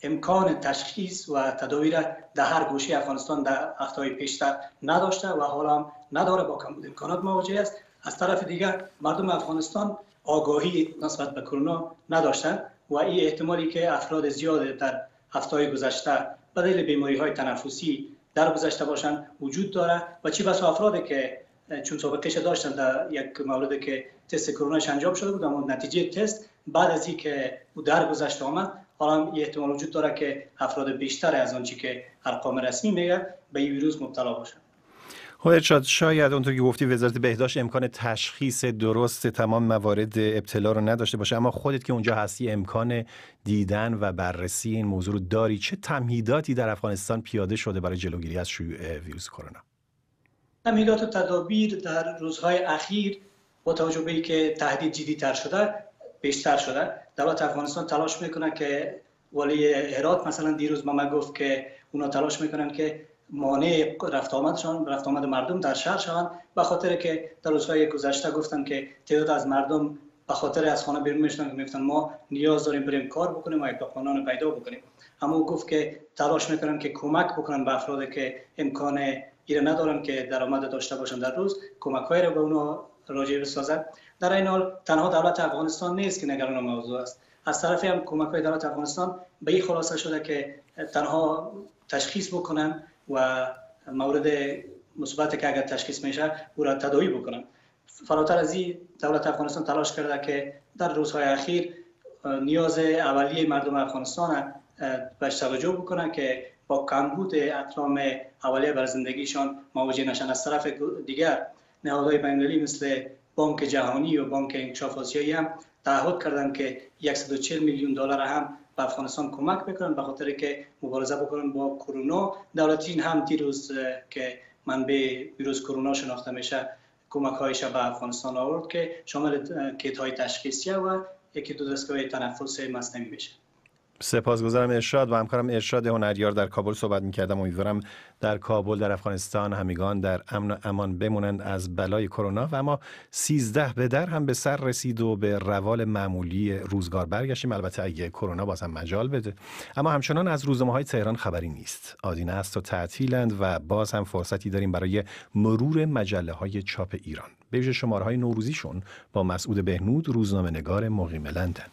امکان تشخیص و تداوی را در هر گوشه افغانستان در هفته پیشتر نداشته و حالا هم نداره با کمبود امکانات مواجه است از طرف دیگر مردم افغانستان آگاهی نسبت به کرونا نداشتند و این احتمالی که افراد زیاد در هفته گذشته به دلیل بیماری های تنفسی در گذشته باشند وجود داره و چی بسا افرادی که چون سابقه داشتن در یک مورد که تست کروناش انجام شده بود اما نتیجه تست بعد از اینکه او در گذشته آمد حالا این احتمال وجود داره که افراد بیشتر از آنچه که ارقام رسمی میگه به این ویروس مبتلا باشند خب، شاید اونطور که گفتی وزارت بهداشت امکان تشخیص درست تمام موارد ابتلا رو نداشته باشه اما خودت که اونجا هستی امکان دیدن و بررسی این موضوع رو داری چه تمهیداتی در افغانستان پیاده شده برای جلوگیری از شیوع ویروس کرونا تمهیدات و تدابیر در روزهای اخیر با توجه به که تهدید تر شده بیشتر شده دولت افغانستان تلاش میکنه که والی هرات مثلا دیروز ما گفت که اونا تلاش میکنن که مانع رفت آمدشان رفت آمد مردم در شهر شوند به خاطر که در روزهای گذشته گفتم که تعداد از مردم به خاطر از خانه بیرون میشدن که میفتن ما نیاز داریم بریم کار بکنیم و قانون پیدا بکنیم اما او گفت که تلاش میکنن که کمک بکنن به افراد که امکان ایره ندارن که درآمد داشته باشن در روز کمک های را به اونها راجع سازد. در این حال تنها دولت افغانستان نیست که نگران موضوع است از طرفی هم کمک های دولت افغانستان به این خلاصه شده که تنها تشخیص بکنن و مورد مثبت که اگر تشخیص میشه او را تداوی بکنن فراتر از این دولت افغانستان تلاش کرده که در روزهای اخیر نیاز اولیه مردم افغانستان بهش توجه بکنن که با کمبود اطرام اولیه بر زندگیشان مواجه نشن از طرف دیگر نهادهای بینالمللی مثل بانک جهانی و بانک انکشاف آسیایی هم تعهد کردند که 140 میلیون دلار هم به افغانستان کمک میکنن به خاطر که مبارزه بکنن با کرونا دولت این هم دیروز که منبع ویروس کرونا شناخته میشه کمک هایش به افغانستان آورد که شامل کیت های تشخیصی و یکی دو دستگاه تنفس مصنوعی بشه سپاسگزارم ارشاد و همکارم ارشاد هنریار در کابل صحبت میکردم امیدوارم در کابل در افغانستان همیگان در امن و امان بمونند از بلای کرونا و اما سیزده به در هم به سر رسید و به روال معمولی روزگار برگشتیم البته اگه کرونا باز هم مجال بده اما همچنان از روزنامه های تهران خبری نیست آدینه است و تعطیلند و باز هم فرصتی داریم برای مرور مجله های چاپ ایران به ویژه شماره نوروزیشون با مسعود بهنود روزنامه نگار مقیم لندن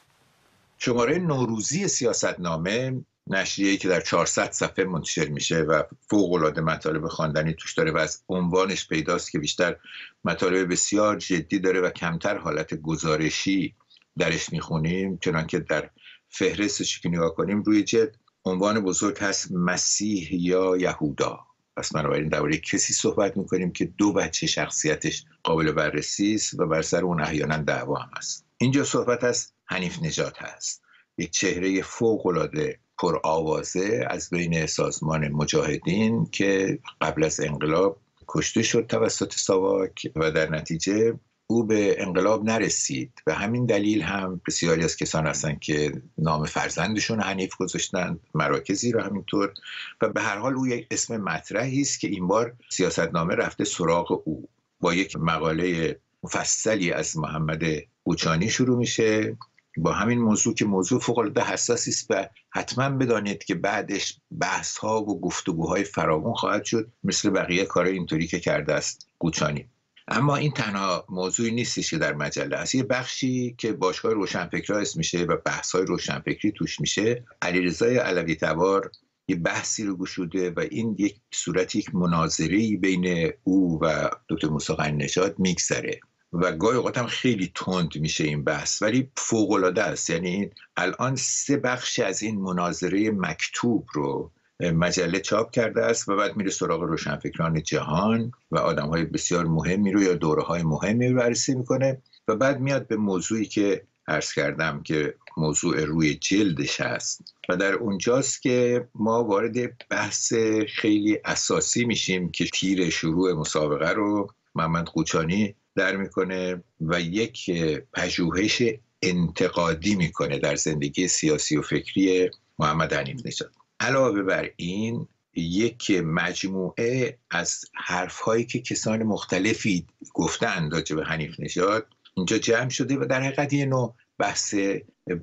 شماره نوروزی سیاستنامه نشریه که در 400 صفحه منتشر میشه و فوق العاده مطالب خواندنی توش داره و از عنوانش پیداست که بیشتر مطالب بسیار جدی داره و کمتر حالت گزارشی درش میخونیم که در فهرستش که نگاه کنیم روی جد عنوان بزرگ هست مسیح یا یهودا پس بنابراین درباره کسی صحبت میکنیم که دو بچه شخصیتش قابل بررسی است و بر سر اون احیانا دعوا هم هست اینجا صحبت است هنیف نجات هست یک چهره فوقالعاده پرآوازه از بین سازمان مجاهدین که قبل از انقلاب کشته شد توسط ساواک و در نتیجه او به انقلاب نرسید به همین دلیل هم بسیاری از کسان هستند که نام فرزندشون حنیف گذاشتند مراکزی رو همینطور و به هر حال او یک اسم مطرحی است که این بار سیاستنامه رفته سراغ او با یک مقاله مفصلی از محمد اوچانی شروع میشه با همین موضوع که موضوع فوق العاده حساسی است و حتما بدانید که بعدش بحث ها و گفتگوهای فراوان خواهد شد مثل بقیه کار اینطوری که کرده است گوچانی اما این تنها موضوعی نیستش که در مجله است یه بخشی که باشگاه روشنفکرها اسم میشه و بحث های روشنفکری توش میشه علیرضا علوی تبار یه بحثی رو گشوده و این یک صورت یک مناظری بین او و دکتر موسی نژاد میگذره و گاهی اوقات هم خیلی تند میشه این بحث ولی فوق العاده است یعنی الان سه بخش از این مناظره مکتوب رو مجله چاپ کرده است و بعد میره سراغ روشنفکران جهان و آدم های بسیار مهمی رو یا دوره های مهمی رو بررسی میکنه و بعد میاد به موضوعی که عرض کردم که موضوع روی جلدش هست و در اونجاست که ما وارد بحث خیلی اساسی میشیم که تیر شروع مسابقه رو محمد قوچانی در میکنه و یک پژوهش انتقادی میکنه در زندگی سیاسی و فکری محمد حنیف نژاد علاوه بر این یک مجموعه از حرفهایی که کسان مختلفی گفتن راجع به حنیف نژاد اینجا جمع شده و در حقیقت یه نوع بحث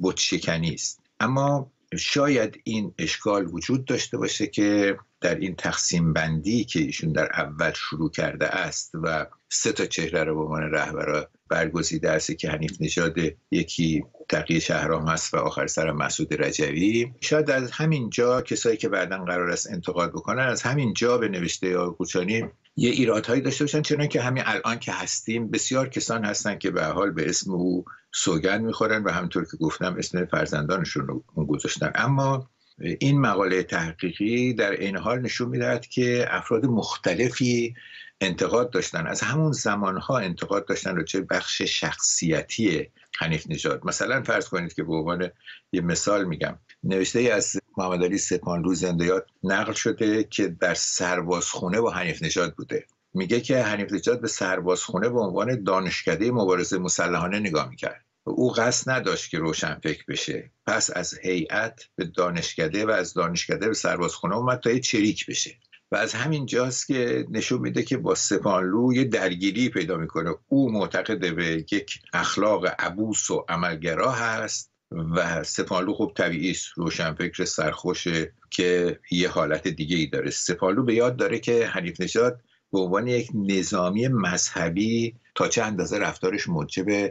بتشکنی است اما شاید این اشکال وجود داشته باشه که در این تقسیم بندی که ایشون در اول شروع کرده است و سه تا چهره رو به عنوان رهبرا برگزیده است که حنیف نژاد یکی تقی شهرام هست و آخر سر مسعود رجوی شاید از همین جا کسایی که بعدا قرار است انتقاد بکنن از همین جا به نوشته یا قوچانی یه ایرادهایی داشته باشن چون که همین الان که هستیم بسیار کسان هستن که به حال به اسم او سوگند میخورن و همطور که گفتم اسم فرزندانشون رو گذاشتن اما این مقاله تحقیقی در این حال نشون میدهد که افراد مختلفی انتقاد داشتن از همون زمانها انتقاد داشتن رو چه بخش شخصیتی حنیف نژاد مثلا فرض کنید که به عنوان یه مثال میگم نوشته ای از محمد علی سپانلو زندیات نقل شده که در سربازخونه با حنیف نژاد بوده میگه که حنیف نژاد به سربازخونه به عنوان دانشکده مبارزه مسلحانه نگاه میکرد او قصد نداشت که روشنفکر بشه پس از هیئت به دانشکده و از دانشکده به سربازخونه اومد تا یه چریک بشه و از همین جاست که نشون میده که با سپانلو یه درگیری پیدا میکنه او معتقد به یک اخلاق عبوس و عملگرا هست و سپانلو خب طبیعی است روشنفکر سرخوشه که یه حالت دیگه ای داره سپانلو به یاد داره که حریف نشاد به عنوان یک نظامی مذهبی تا چه اندازه رفتارش موجب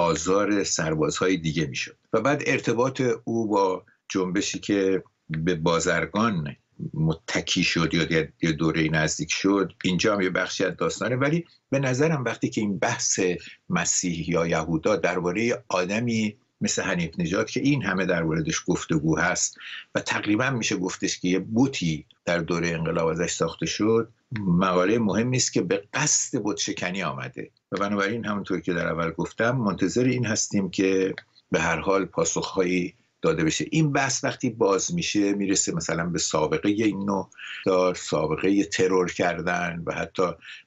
آزار سربازهای دیگه میشد و بعد ارتباط او با جنبشی که به بازرگان متکی شد یا یه دوره نزدیک شد اینجا هم یه بخشی از داستانه ولی به نظرم وقتی که این بحث مسیح یا یهودا درباره آدمی مثل حنیف نجات که این همه در موردش گفتگو هست و تقریبا میشه گفتش که یه بوتی در دوره انقلاب ازش ساخته شد مقاله مهم نیست که به قصد بود شکنی آمده و بنابراین همونطور که در اول گفتم منتظر این هستیم که به هر حال پاسخهایی داده بشه این بحث وقتی باز میشه میرسه مثلا به سابقه این نوع دار سابقه ترور کردن و حتی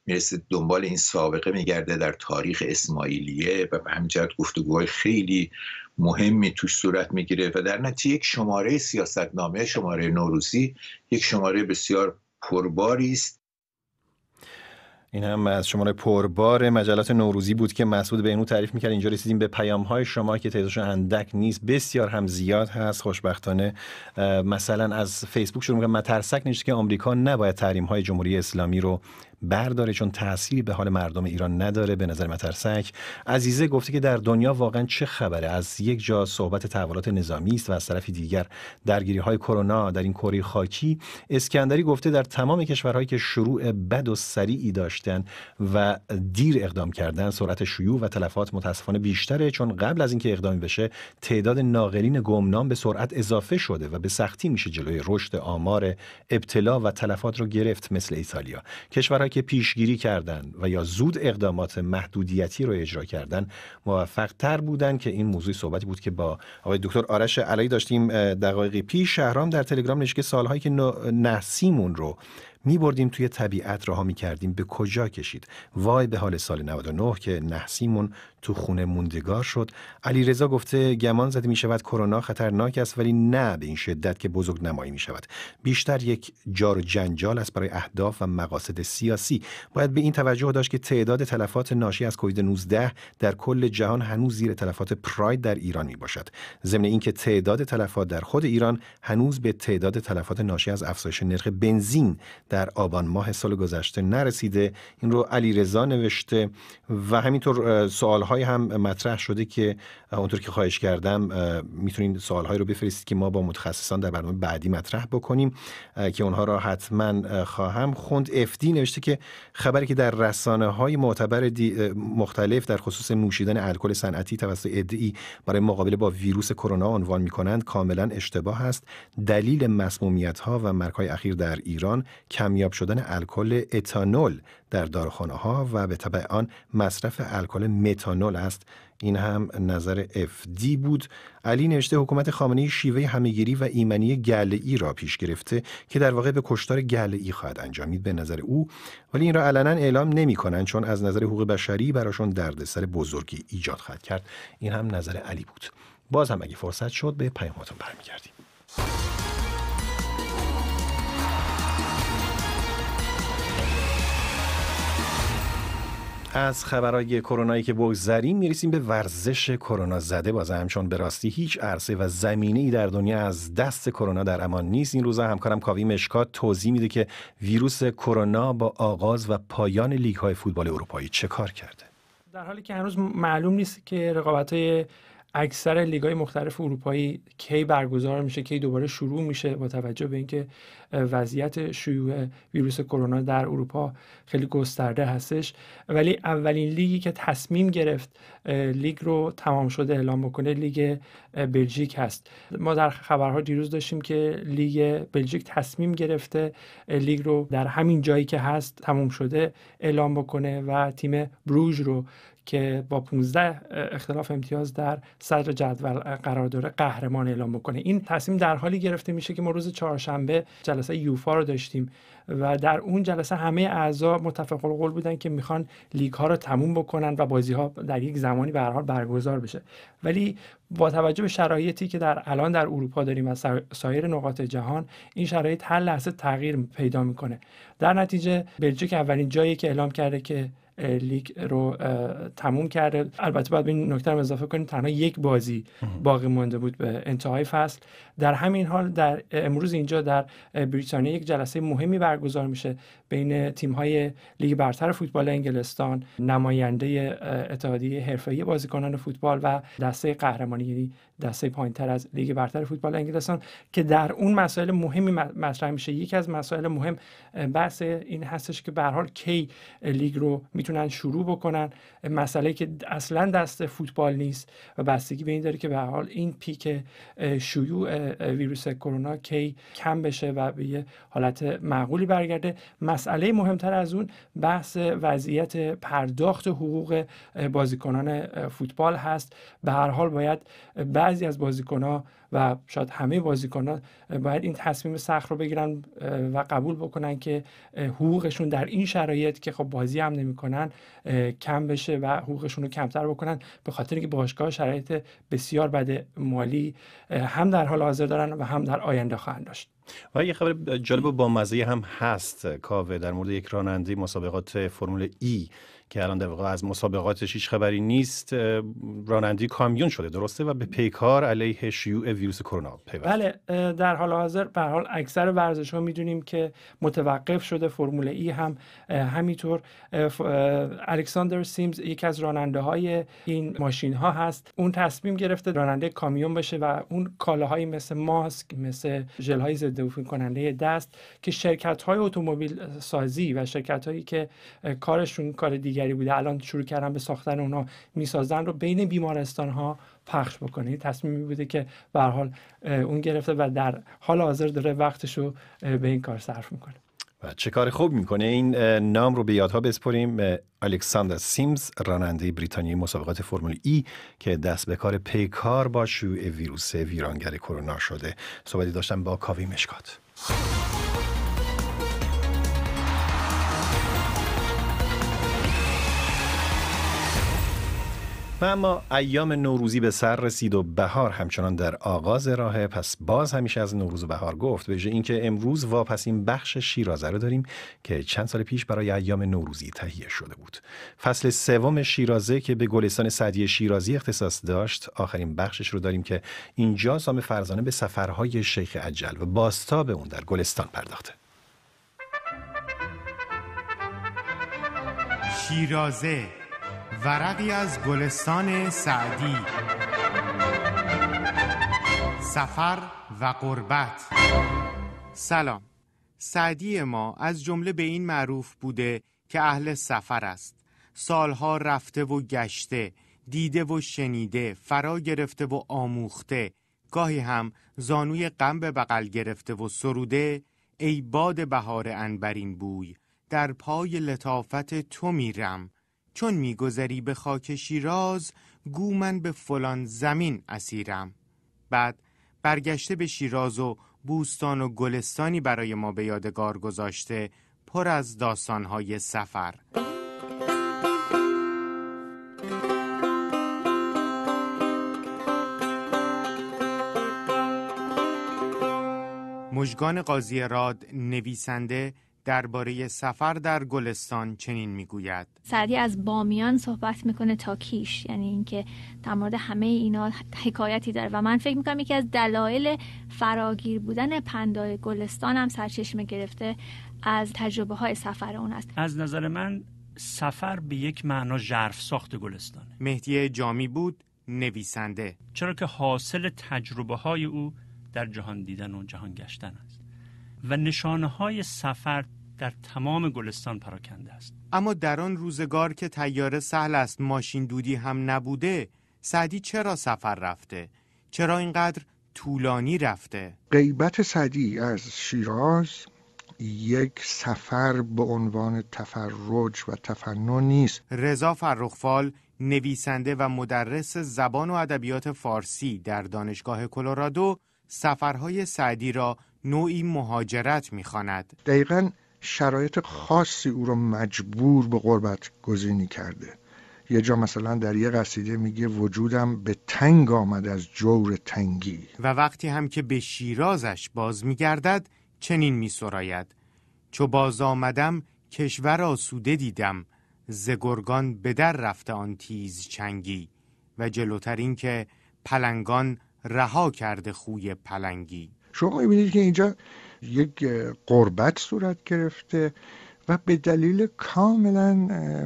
میرسه دنبال این سابقه میگرده در تاریخ اسماعیلیه و به همجرد گفتگوهای خیلی مهمی توش صورت میگیره و در نتیجه یک شماره سیاستنامه شماره نوروزی یک شماره بسیار پرباری است این هم از شماره پربار مجلات نوروزی بود که مسعود به اینو تعریف میکرد اینجا رسیدیم به پیام های شما که تعدادشون اندک نیست بسیار هم زیاد هست خوشبختانه مثلا از فیسبوک شروع میکنم من ترسک نیست که آمریکا نباید تحریم های جمهوری اسلامی رو برداره چون تأثیری به حال مردم ایران نداره به نظر مترسک عزیزه گفته که در دنیا واقعا چه خبره از یک جا صحبت تحولات نظامی است و از طرف دیگر درگیری های کرونا در این کره خاکی اسکندری گفته در تمام کشورهایی که شروع بد و سریعی داشتن و دیر اقدام کردن سرعت شیوع و تلفات متاسفانه بیشتره چون قبل از اینکه اقدامی بشه تعداد ناقلین گمنام به سرعت اضافه شده و به سختی میشه جلوی رشد آمار ابتلا و تلفات رو گرفت مثل ایتالیا کشورهایی که پیشگیری کردند و یا زود اقدامات محدودیتی رو اجرا کردن موفق تر بودن که این موضوع صحبتی بود که با آقای دکتر آرش علایی داشتیم دقایقی پیش شهرام در تلگرام که سالهایی که نحسیمون رو می بردیم توی طبیعت راها می کردیم به کجا کشید وای به حال سال 99 که نحسیمون تو خونه موندگار شد علیرضا گفته گمان زده می شود کرونا خطرناک است ولی نه به این شدت که بزرگ نمایی می شود بیشتر یک جار جنجال است برای اهداف و مقاصد سیاسی باید به این توجه داشت که تعداد تلفات ناشی از کووید 19 در کل جهان هنوز زیر تلفات پراید در ایران می باشد ضمن اینکه تعداد تلفات در خود ایران هنوز به تعداد تلفات ناشی از افزایش نرخ بنزین در آبان ماه سال گذشته نرسیده این رو علیرضا نوشته و همینطور سوال هم مطرح شده که اونطور که خواهش کردم میتونید سوالهایی رو بفرستید که ما با متخصصان در برنامه بعدی مطرح بکنیم که اونها را حتما خواهم خوند افدی نوشته که خبری که در رسانه های معتبر مختلف در خصوص نوشیدن الکل صنعتی توسط ادعی برای مقابله با ویروس کرونا عنوان میکنند کاملا اشتباه است دلیل مسمومیت ها و مرگ اخیر در ایران کمیاب شدن الکل اتانول در دارخانه ها و به طبع آن مصرف الکل متانول است این هم نظر دی بود علی نوشته حکومت خامنه شیوه همگیری و ایمنی گله ای را پیش گرفته که در واقع به کشتار گله ای خواهد انجامید به نظر او ولی این را علنا اعلام نمی کنند چون از نظر حقوق بشری براشون دردسر بزرگی ایجاد خواهد کرد این هم نظر علی بود باز هم اگه فرصت شد به پیاماتون برمیگردیم از خبرهای کرونایی که بگذریم میرسیم به ورزش کرونا زده باز چون به راستی هیچ عرصه و زمینه ای در دنیا از دست کرونا در امان نیست این روزا همکارم کاوی مشکات توضیح میده که ویروس کرونا با آغاز و پایان لیگ های فوتبال اروپایی چه کار کرده در حالی که هنوز معلوم نیست که رقابت های اکثر لیگای مختلف اروپایی کی برگزار میشه کی دوباره شروع میشه با توجه به اینکه وضعیت شیوع ویروس کرونا در اروپا خیلی گسترده هستش ولی اولین لیگی که تصمیم گرفت لیگ رو تمام شده اعلام بکنه لیگ بلژیک هست ما در خبرها دیروز داشتیم که لیگ بلژیک تصمیم گرفته لیگ رو در همین جایی که هست تمام شده اعلام بکنه و تیم بروژ رو که با 15 اختلاف امتیاز در صدر جدول قرار داره قهرمان اعلام بکنه این تصمیم در حالی گرفته میشه که ما روز چهارشنبه جلسه یوفا رو داشتیم و در اون جلسه همه اعضا متفق القول بودن که میخوان لیگ ها رو تموم بکنن و بازی ها در یک زمانی به حال برگزار بشه ولی با توجه به شرایطی که در الان در اروپا داریم و سایر نقاط جهان این شرایط هر لحظه تغییر پیدا میکنه در نتیجه بلژیک اولین جایی که اعلام کرده که لیگ رو تموم کرده البته باید به این نکته اضافه کنیم تنها یک بازی باقی مونده بود به انتهای فصل در همین حال در امروز اینجا در بریتانیا یک جلسه مهمی برگزار میشه بین تیم های لیگ برتر فوتبال انگلستان نماینده اتحادیه حرفه‌ای بازیکنان فوتبال و دسته قهرمانی یعنی دسته پایینتر از لیگ برتر فوتبال انگلستان که در اون مسائل مهمی مطرح میشه یکی از مسائل مهم بحث این هستش که به حال کی لیگ رو می میتونن شروع بکنن مسئله که اصلا دست فوتبال نیست و بستگی به این داره که به حال این پیک شیوع ویروس کرونا کی کم بشه و به یه حالت معقولی برگرده مسئله مهمتر از اون بحث وضعیت پرداخت حقوق بازیکنان فوتبال هست به هر حال باید بعضی از بازیکنها و شاید همه بازیکنان باید این تصمیم سخت رو بگیرن و قبول بکنن که حقوقشون در این شرایط که خب بازی هم نمیکنن کم بشه و حقوقشون رو کمتر بکنن به خاطر اینکه باشگاه شرایط بسیار بد مالی هم در حال حاضر دارن و هم در آینده خواهند داشت و یه خبر جالب با مزه هم هست کاوه در مورد یک راننده مسابقات فرمول ای که الان در واقع از مسابقاتش هیچ خبری نیست رانندگی کامیون شده درسته و به پیکار علیه شیوع ویروس کرونا پیوست بله در حال حاضر به حال اکثر ورزش ها میدونیم که متوقف شده فرمول ای هم همینطور الکساندر سیمز یکی از راننده های این ماشین ها هست اون تصمیم گرفته راننده کامیون بشه و اون کالاهایی مثل ماسک مثل ژل های ضد کننده دست که شرکت های اتومبیل سازی و شرکت هایی که کارشون کار دیگر دیگری بوده الان شروع کردن به ساختن اونها میسازن رو بین بیمارستان ها پخش بکنه تصمیمی بوده که به حال اون گرفته و در حال حاضر داره وقتش رو به این کار صرف میکنه و چه کار خوب میکنه این نام رو به یادها بسپریم الکساندر سیمز راننده بریتانیایی مسابقات فرمول ای که دست به کار پیکار با شیوع ویروس ویرانگر کرونا شده صحبتی داشتم با کاوی مشکات و اما ایام نوروزی به سر رسید و بهار همچنان در آغاز راهه پس باز همیشه از نوروز و بهار گفت به اینکه امروز واپسین بخش شیرازه رو داریم که چند سال پیش برای ایام نوروزی تهیه شده بود فصل سوم شیرازه که به گلستان سعدی شیرازی اختصاص داشت آخرین بخشش رو داریم که اینجا سام فرزانه به سفرهای شیخ عجل و به اون در گلستان پرداخته شیرازه ورقی از گلستان سعدی سفر و قربت سلام سعدی ما از جمله به این معروف بوده که اهل سفر است سالها رفته و گشته دیده و شنیده فرا گرفته و آموخته گاهی هم زانوی غم به بغل گرفته و سروده ای باد بهار انبرین بوی در پای لطافت تو میرم چون میگذری به خاک شیراز گو من به فلان زمین اسیرم بعد برگشته به شیراز و بوستان و گلستانی برای ما به یادگار گذاشته پر از داستانهای سفر مجگان قاضی راد نویسنده درباره سفر در گلستان چنین میگوید سعدی از بامیان صحبت میکنه تا کیش یعنی اینکه در مورد همه اینا حکایتی داره و من فکر میکنم یکی از دلایل فراگیر بودن پندای گلستان هم سرچشمه گرفته از تجربه های سفر اون است از نظر من سفر به یک معنا ژرف ساخت گلستان مهدی جامی بود نویسنده چرا که حاصل تجربه های او در جهان دیدن و جهان گشتن است و نشانه های سفر در تمام گلستان پراکنده است اما در آن روزگار که تیاره سهل است ماشین دودی هم نبوده سعدی چرا سفر رفته؟ چرا اینقدر طولانی رفته؟ قیبت سعدی از شیراز یک سفر به عنوان تفرج و تفنن نیست رضا فرخفال نویسنده و مدرس زبان و ادبیات فارسی در دانشگاه کلرادو سفرهای سعدی را نوعی مهاجرت میخواند دقیقا شرایط خاصی او را مجبور به غربت گزینی کرده یه جا مثلا در یه قصیده میگه وجودم به تنگ آمد از جور تنگی و وقتی هم که به شیرازش باز میگردد چنین میسراید چو باز آمدم کشور آسوده دیدم زگرگان به در رفته آن تیز چنگی و جلوتر این که پلنگان رها کرده خوی پلنگی شما میبینید که اینجا یک قربت صورت گرفته و به دلیل کاملا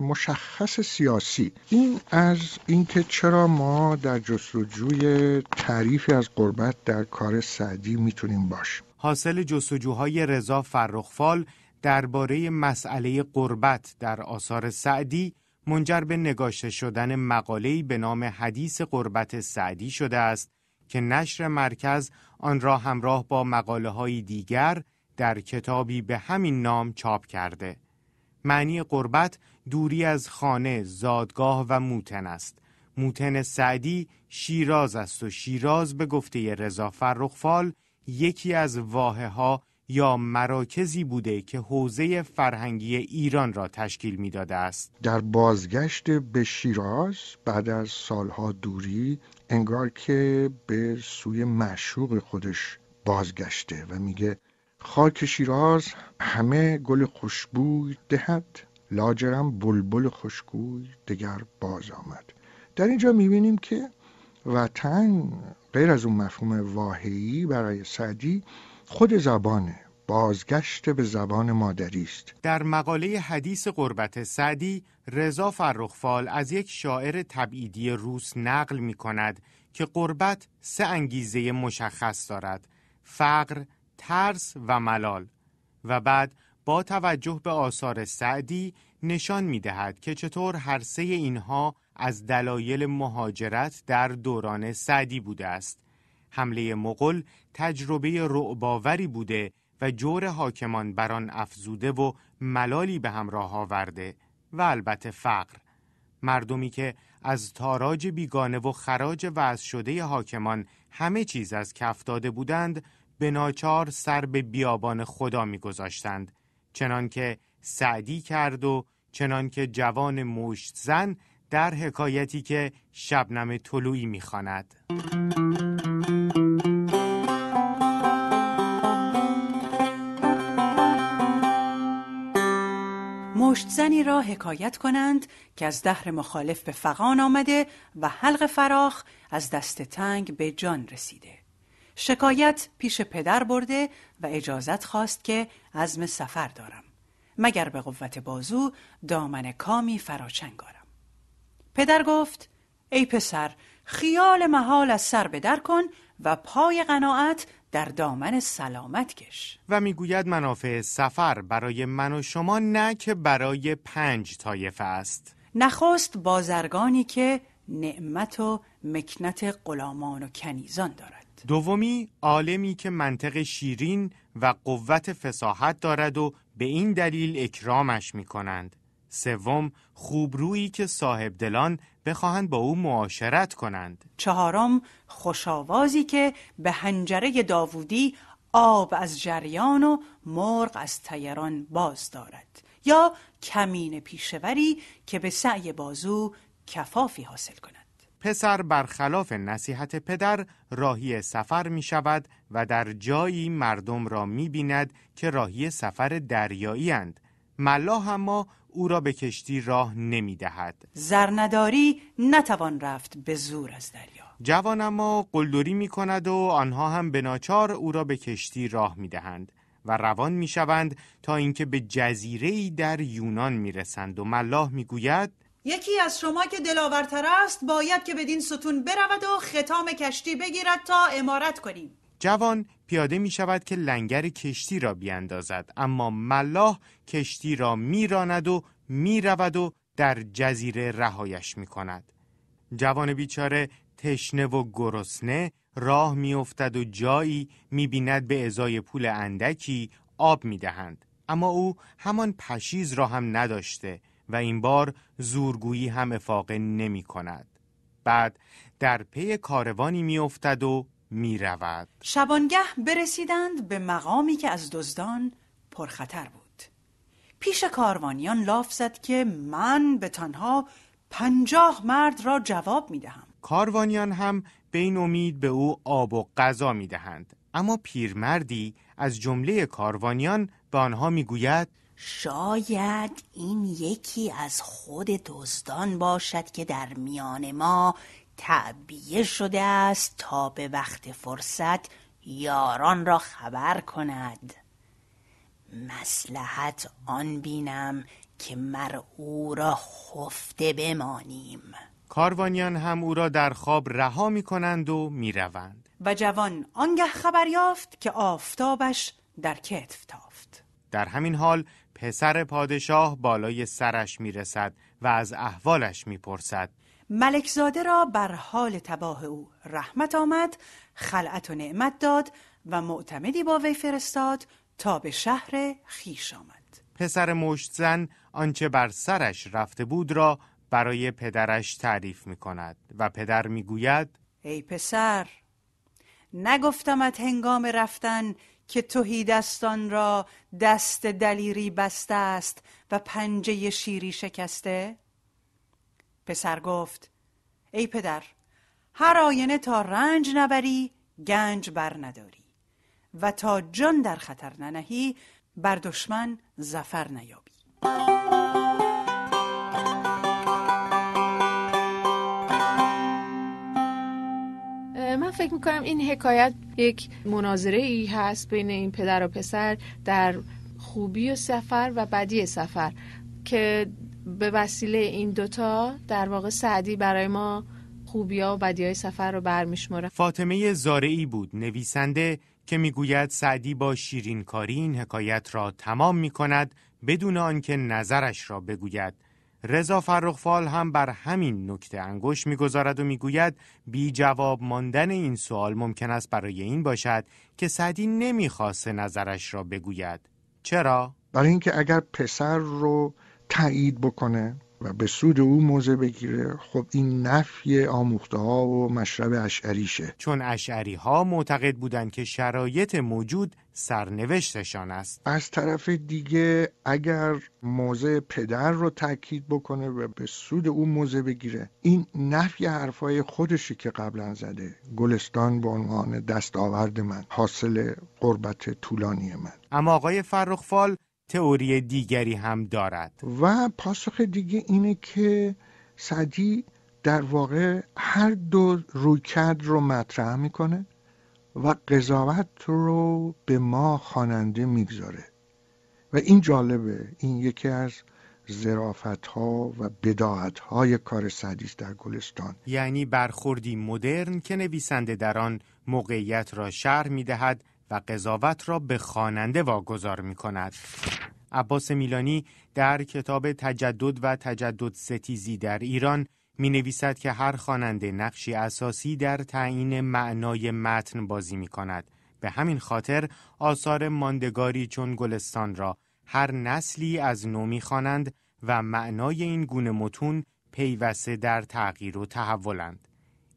مشخص سیاسی این از اینکه چرا ما در جستجوی تعریفی از قربت در کار سعدی میتونیم باشیم حاصل جستجوهای رضا فرخفال درباره مسئله قربت در آثار سعدی منجر به نگاشته شدن مقاله‌ای به نام حدیث قربت سعدی شده است که نشر مرکز آن را همراه با مقاله های دیگر در کتابی به همین نام چاپ کرده. معنی قربت دوری از خانه، زادگاه و موتن است. موتن سعدی شیراز است و شیراز به گفته رضا فرخفال یکی از واحه ها یا مراکزی بوده که حوزه فرهنگی ایران را تشکیل میداده است در بازگشت به شیراز بعد از سالها دوری انگار که به سوی معشوق خودش بازگشته و میگه خاک شیراز همه گل خوشبوی دهد لاجرم بلبل خوشگوی دگر باز آمد در اینجا میبینیم که وطن غیر از اون مفهوم واحعی برای سعدی خود زبان بازگشت به زبان مادری است در مقاله حدیث قربت سعدی رضا فرخفال از یک شاعر تبعیدی روس نقل می کند که قربت سه انگیزه مشخص دارد فقر، ترس و ملال و بعد با توجه به آثار سعدی نشان می دهد که چطور هر سه اینها از دلایل مهاجرت در دوران سعدی بوده است حمله مغل تجربه رعباوری بوده و جور حاکمان بر آن افزوده و ملالی به همراه آورده و البته فقر مردمی که از تاراج بیگانه و خراج وضع شده حاکمان همه چیز از کف داده بودند به ناچار سر به بیابان خدا میگذاشتند چنانکه سعدی کرد و چنانکه جوان مشت زن در حکایتی که شبنم طلوعی میخواند. زنی را حکایت کنند که از دهر مخالف به فقان آمده و حلق فراخ از دست تنگ به جان رسیده. شکایت پیش پدر برده و اجازت خواست که عزم سفر دارم. مگر به قوت بازو دامن کامی فراچنگارم. پدر گفت ای پسر خیال محال از سر در کن و پای قناعت در دامن سلامت کش و میگوید منافع سفر برای من و شما نه که برای پنج طایفه است نخست بازرگانی که نعمت و مکنت غلامان و کنیزان دارد دومی عالمی که منطق شیرین و قوت فساحت دارد و به این دلیل اکرامش می سوم خوبرویی که صاحب دلان بخواهند با او معاشرت کنند چهارم خوشاوازی که به هنجره داوودی آب از جریان و مرغ از تیران باز دارد یا کمین پیشوری که به سعی بازو کفافی حاصل کند پسر برخلاف نصیحت پدر راهی سفر می شود و در جایی مردم را می بیند که راهی سفر دریایی اند ملاح اما او را به کشتی راه نمی دهد زرنداری نتوان رفت به زور از دریا جوان اما قلدری می کند و آنها هم به ناچار او را به کشتی راه می دهند و روان می شوند تا اینکه به جزیره در یونان می رسند و ملاح می گوید یکی از شما که دلاورتر است باید که بدین ستون برود و ختام کشتی بگیرد تا امارت کنیم جوان پیاده می شود که لنگر کشتی را بیاندازد اما ملاح کشتی را میراند و میرود و در جزیره رهایش می کند. جوان بیچاره تشنه و گرسنه راه میافتد و جایی میبیند به ازای پول اندکی آب میدهند اما او همان پشیز را هم نداشته و این بار زورگویی هم افاقه نمی کند. بعد در پی کاروانی میافتد و می رود. شبانگه برسیدند به مقامی که از دزدان پرخطر بود پیش کاروانیان لاف زد که من به تنها پنجاه مرد را جواب می دهم کاروانیان هم این امید به او آب و غذا می دهند اما پیرمردی از جمله کاروانیان به آنها میگوید شاید این یکی از خود دزدان باشد که در میان ما تعبیه شده است تا به وقت فرصت یاران را خبر کند مسلحت آن بینم که مر او را خفته بمانیم کاروانیان هم او را در خواب رها می کنند و می روند. و جوان آنگه خبر یافت که آفتابش در کتف تافت در همین حال پسر پادشاه بالای سرش می رسد و از احوالش می پرسد ملکزاده را بر حال تباه او رحمت آمد خلعت و نعمت داد و معتمدی با وی فرستاد تا به شهر خیش آمد پسر مشت زن آنچه بر سرش رفته بود را برای پدرش تعریف می کند و پدر می گوید ای پسر نگفتمت هنگام رفتن که توهی دستان را دست دلیری بسته است و پنجه شیری شکسته پسر گفت ای پدر هر آینه تا رنج نبری گنج بر نداری و تا جان در خطر ننهی بر دشمن زفر نیابی من فکر میکنم این حکایت یک مناظره ای هست بین این پدر و پسر در خوبی و سفر و بدی سفر که به وسیله این دوتا در واقع سعدی برای ما خوبیا و بدی های سفر رو برمیشماره فاطمه زارعی بود نویسنده که میگوید سعدی با شیرین کاری این حکایت را تمام می کند بدون آنکه نظرش را بگوید رضا فرخفال هم بر همین نکته انگوش میگذارد و میگوید بی جواب ماندن این سوال ممکن است برای این باشد که سعدی نمیخواست نظرش را بگوید چرا برای اینکه اگر پسر رو تایید بکنه و به سود او موزه بگیره خب این نفی آموخته ها و مشرب اشعریشه چون اشعری ها معتقد بودند که شرایط موجود سرنوشتشان است از طرف دیگه اگر موزه پدر رو تاکید بکنه و به سود او موزه بگیره این نفی حرفای خودشی که قبلا زده گلستان به عنوان دستاورد من حاصل قربت طولانی من اما آقای فرخفال تئوری دیگری هم دارد و پاسخ دیگه اینه که سعدی در واقع هر دو رویکرد رو مطرح میکنه و قضاوت رو به ما خواننده میگذاره و این جالبه این یکی از زرافت ها و بداعت های کار سعدی در گلستان یعنی برخوردی مدرن که نویسنده در آن موقعیت را شرح میدهد و قضاوت را به خواننده واگذار می کند. عباس میلانی در کتاب تجدد و تجدد ستیزی در ایران می نویسد که هر خواننده نقشی اساسی در تعیین معنای متن بازی می کند. به همین خاطر آثار ماندگاری چون گلستان را هر نسلی از نو می خوانند و معنای این گونه متون پیوسته در تغییر و تحولند.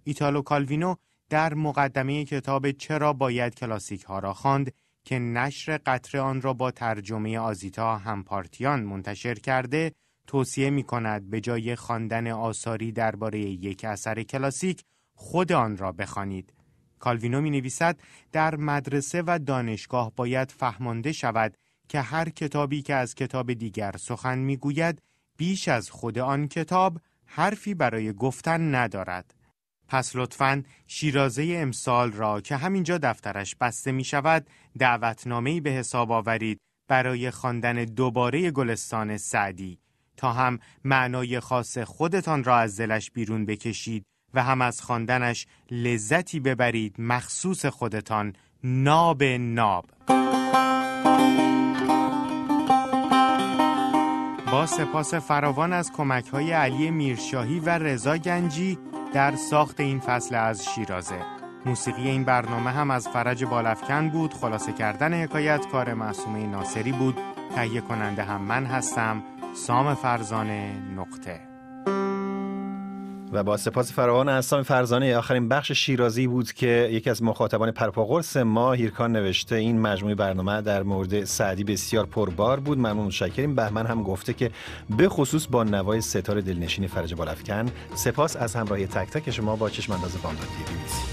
ایتالو کالوینو در مقدمه کتاب چرا باید کلاسیک ها را خواند که نشر قطر آن را با ترجمه آزیتا همپارتیان منتشر کرده توصیه می کند به جای خواندن آثاری درباره یک اثر کلاسیک خود آن را بخوانید. کالوینو می نویسد در مدرسه و دانشگاه باید فهمانده شود که هر کتابی که از کتاب دیگر سخن می گوید بیش از خود آن کتاب حرفی برای گفتن ندارد. پس لطفا شیرازه امسال را که همینجا دفترش بسته می شود دعوتنامه‌ای به حساب آورید برای خواندن دوباره گلستان سعدی تا هم معنای خاص خودتان را از دلش بیرون بکشید و هم از خواندنش لذتی ببرید مخصوص خودتان ناب ناب با سپاس فراوان از کمک های علی میرشاهی و رضا گنجی در ساخت این فصل از شیرازه موسیقی این برنامه هم از فرج بالافکن بود خلاصه کردن حکایت کار معصومه ناصری بود تهیه کننده هم من هستم سام فرزانه نقطه و با سپاس فراوان اسام فرزانه آخرین بخش شیرازی بود که یکی از مخاطبان پرپاقرس ما هیرکان نوشته این مجموعه برنامه در مورد سعدی بسیار پربار بود ممنون متشکریم بهمن هم گفته که به خصوص با نوای ستاره دلنشین فرج بالافکن سپاس از همراهی تک تک شما با چشم انداز بامداد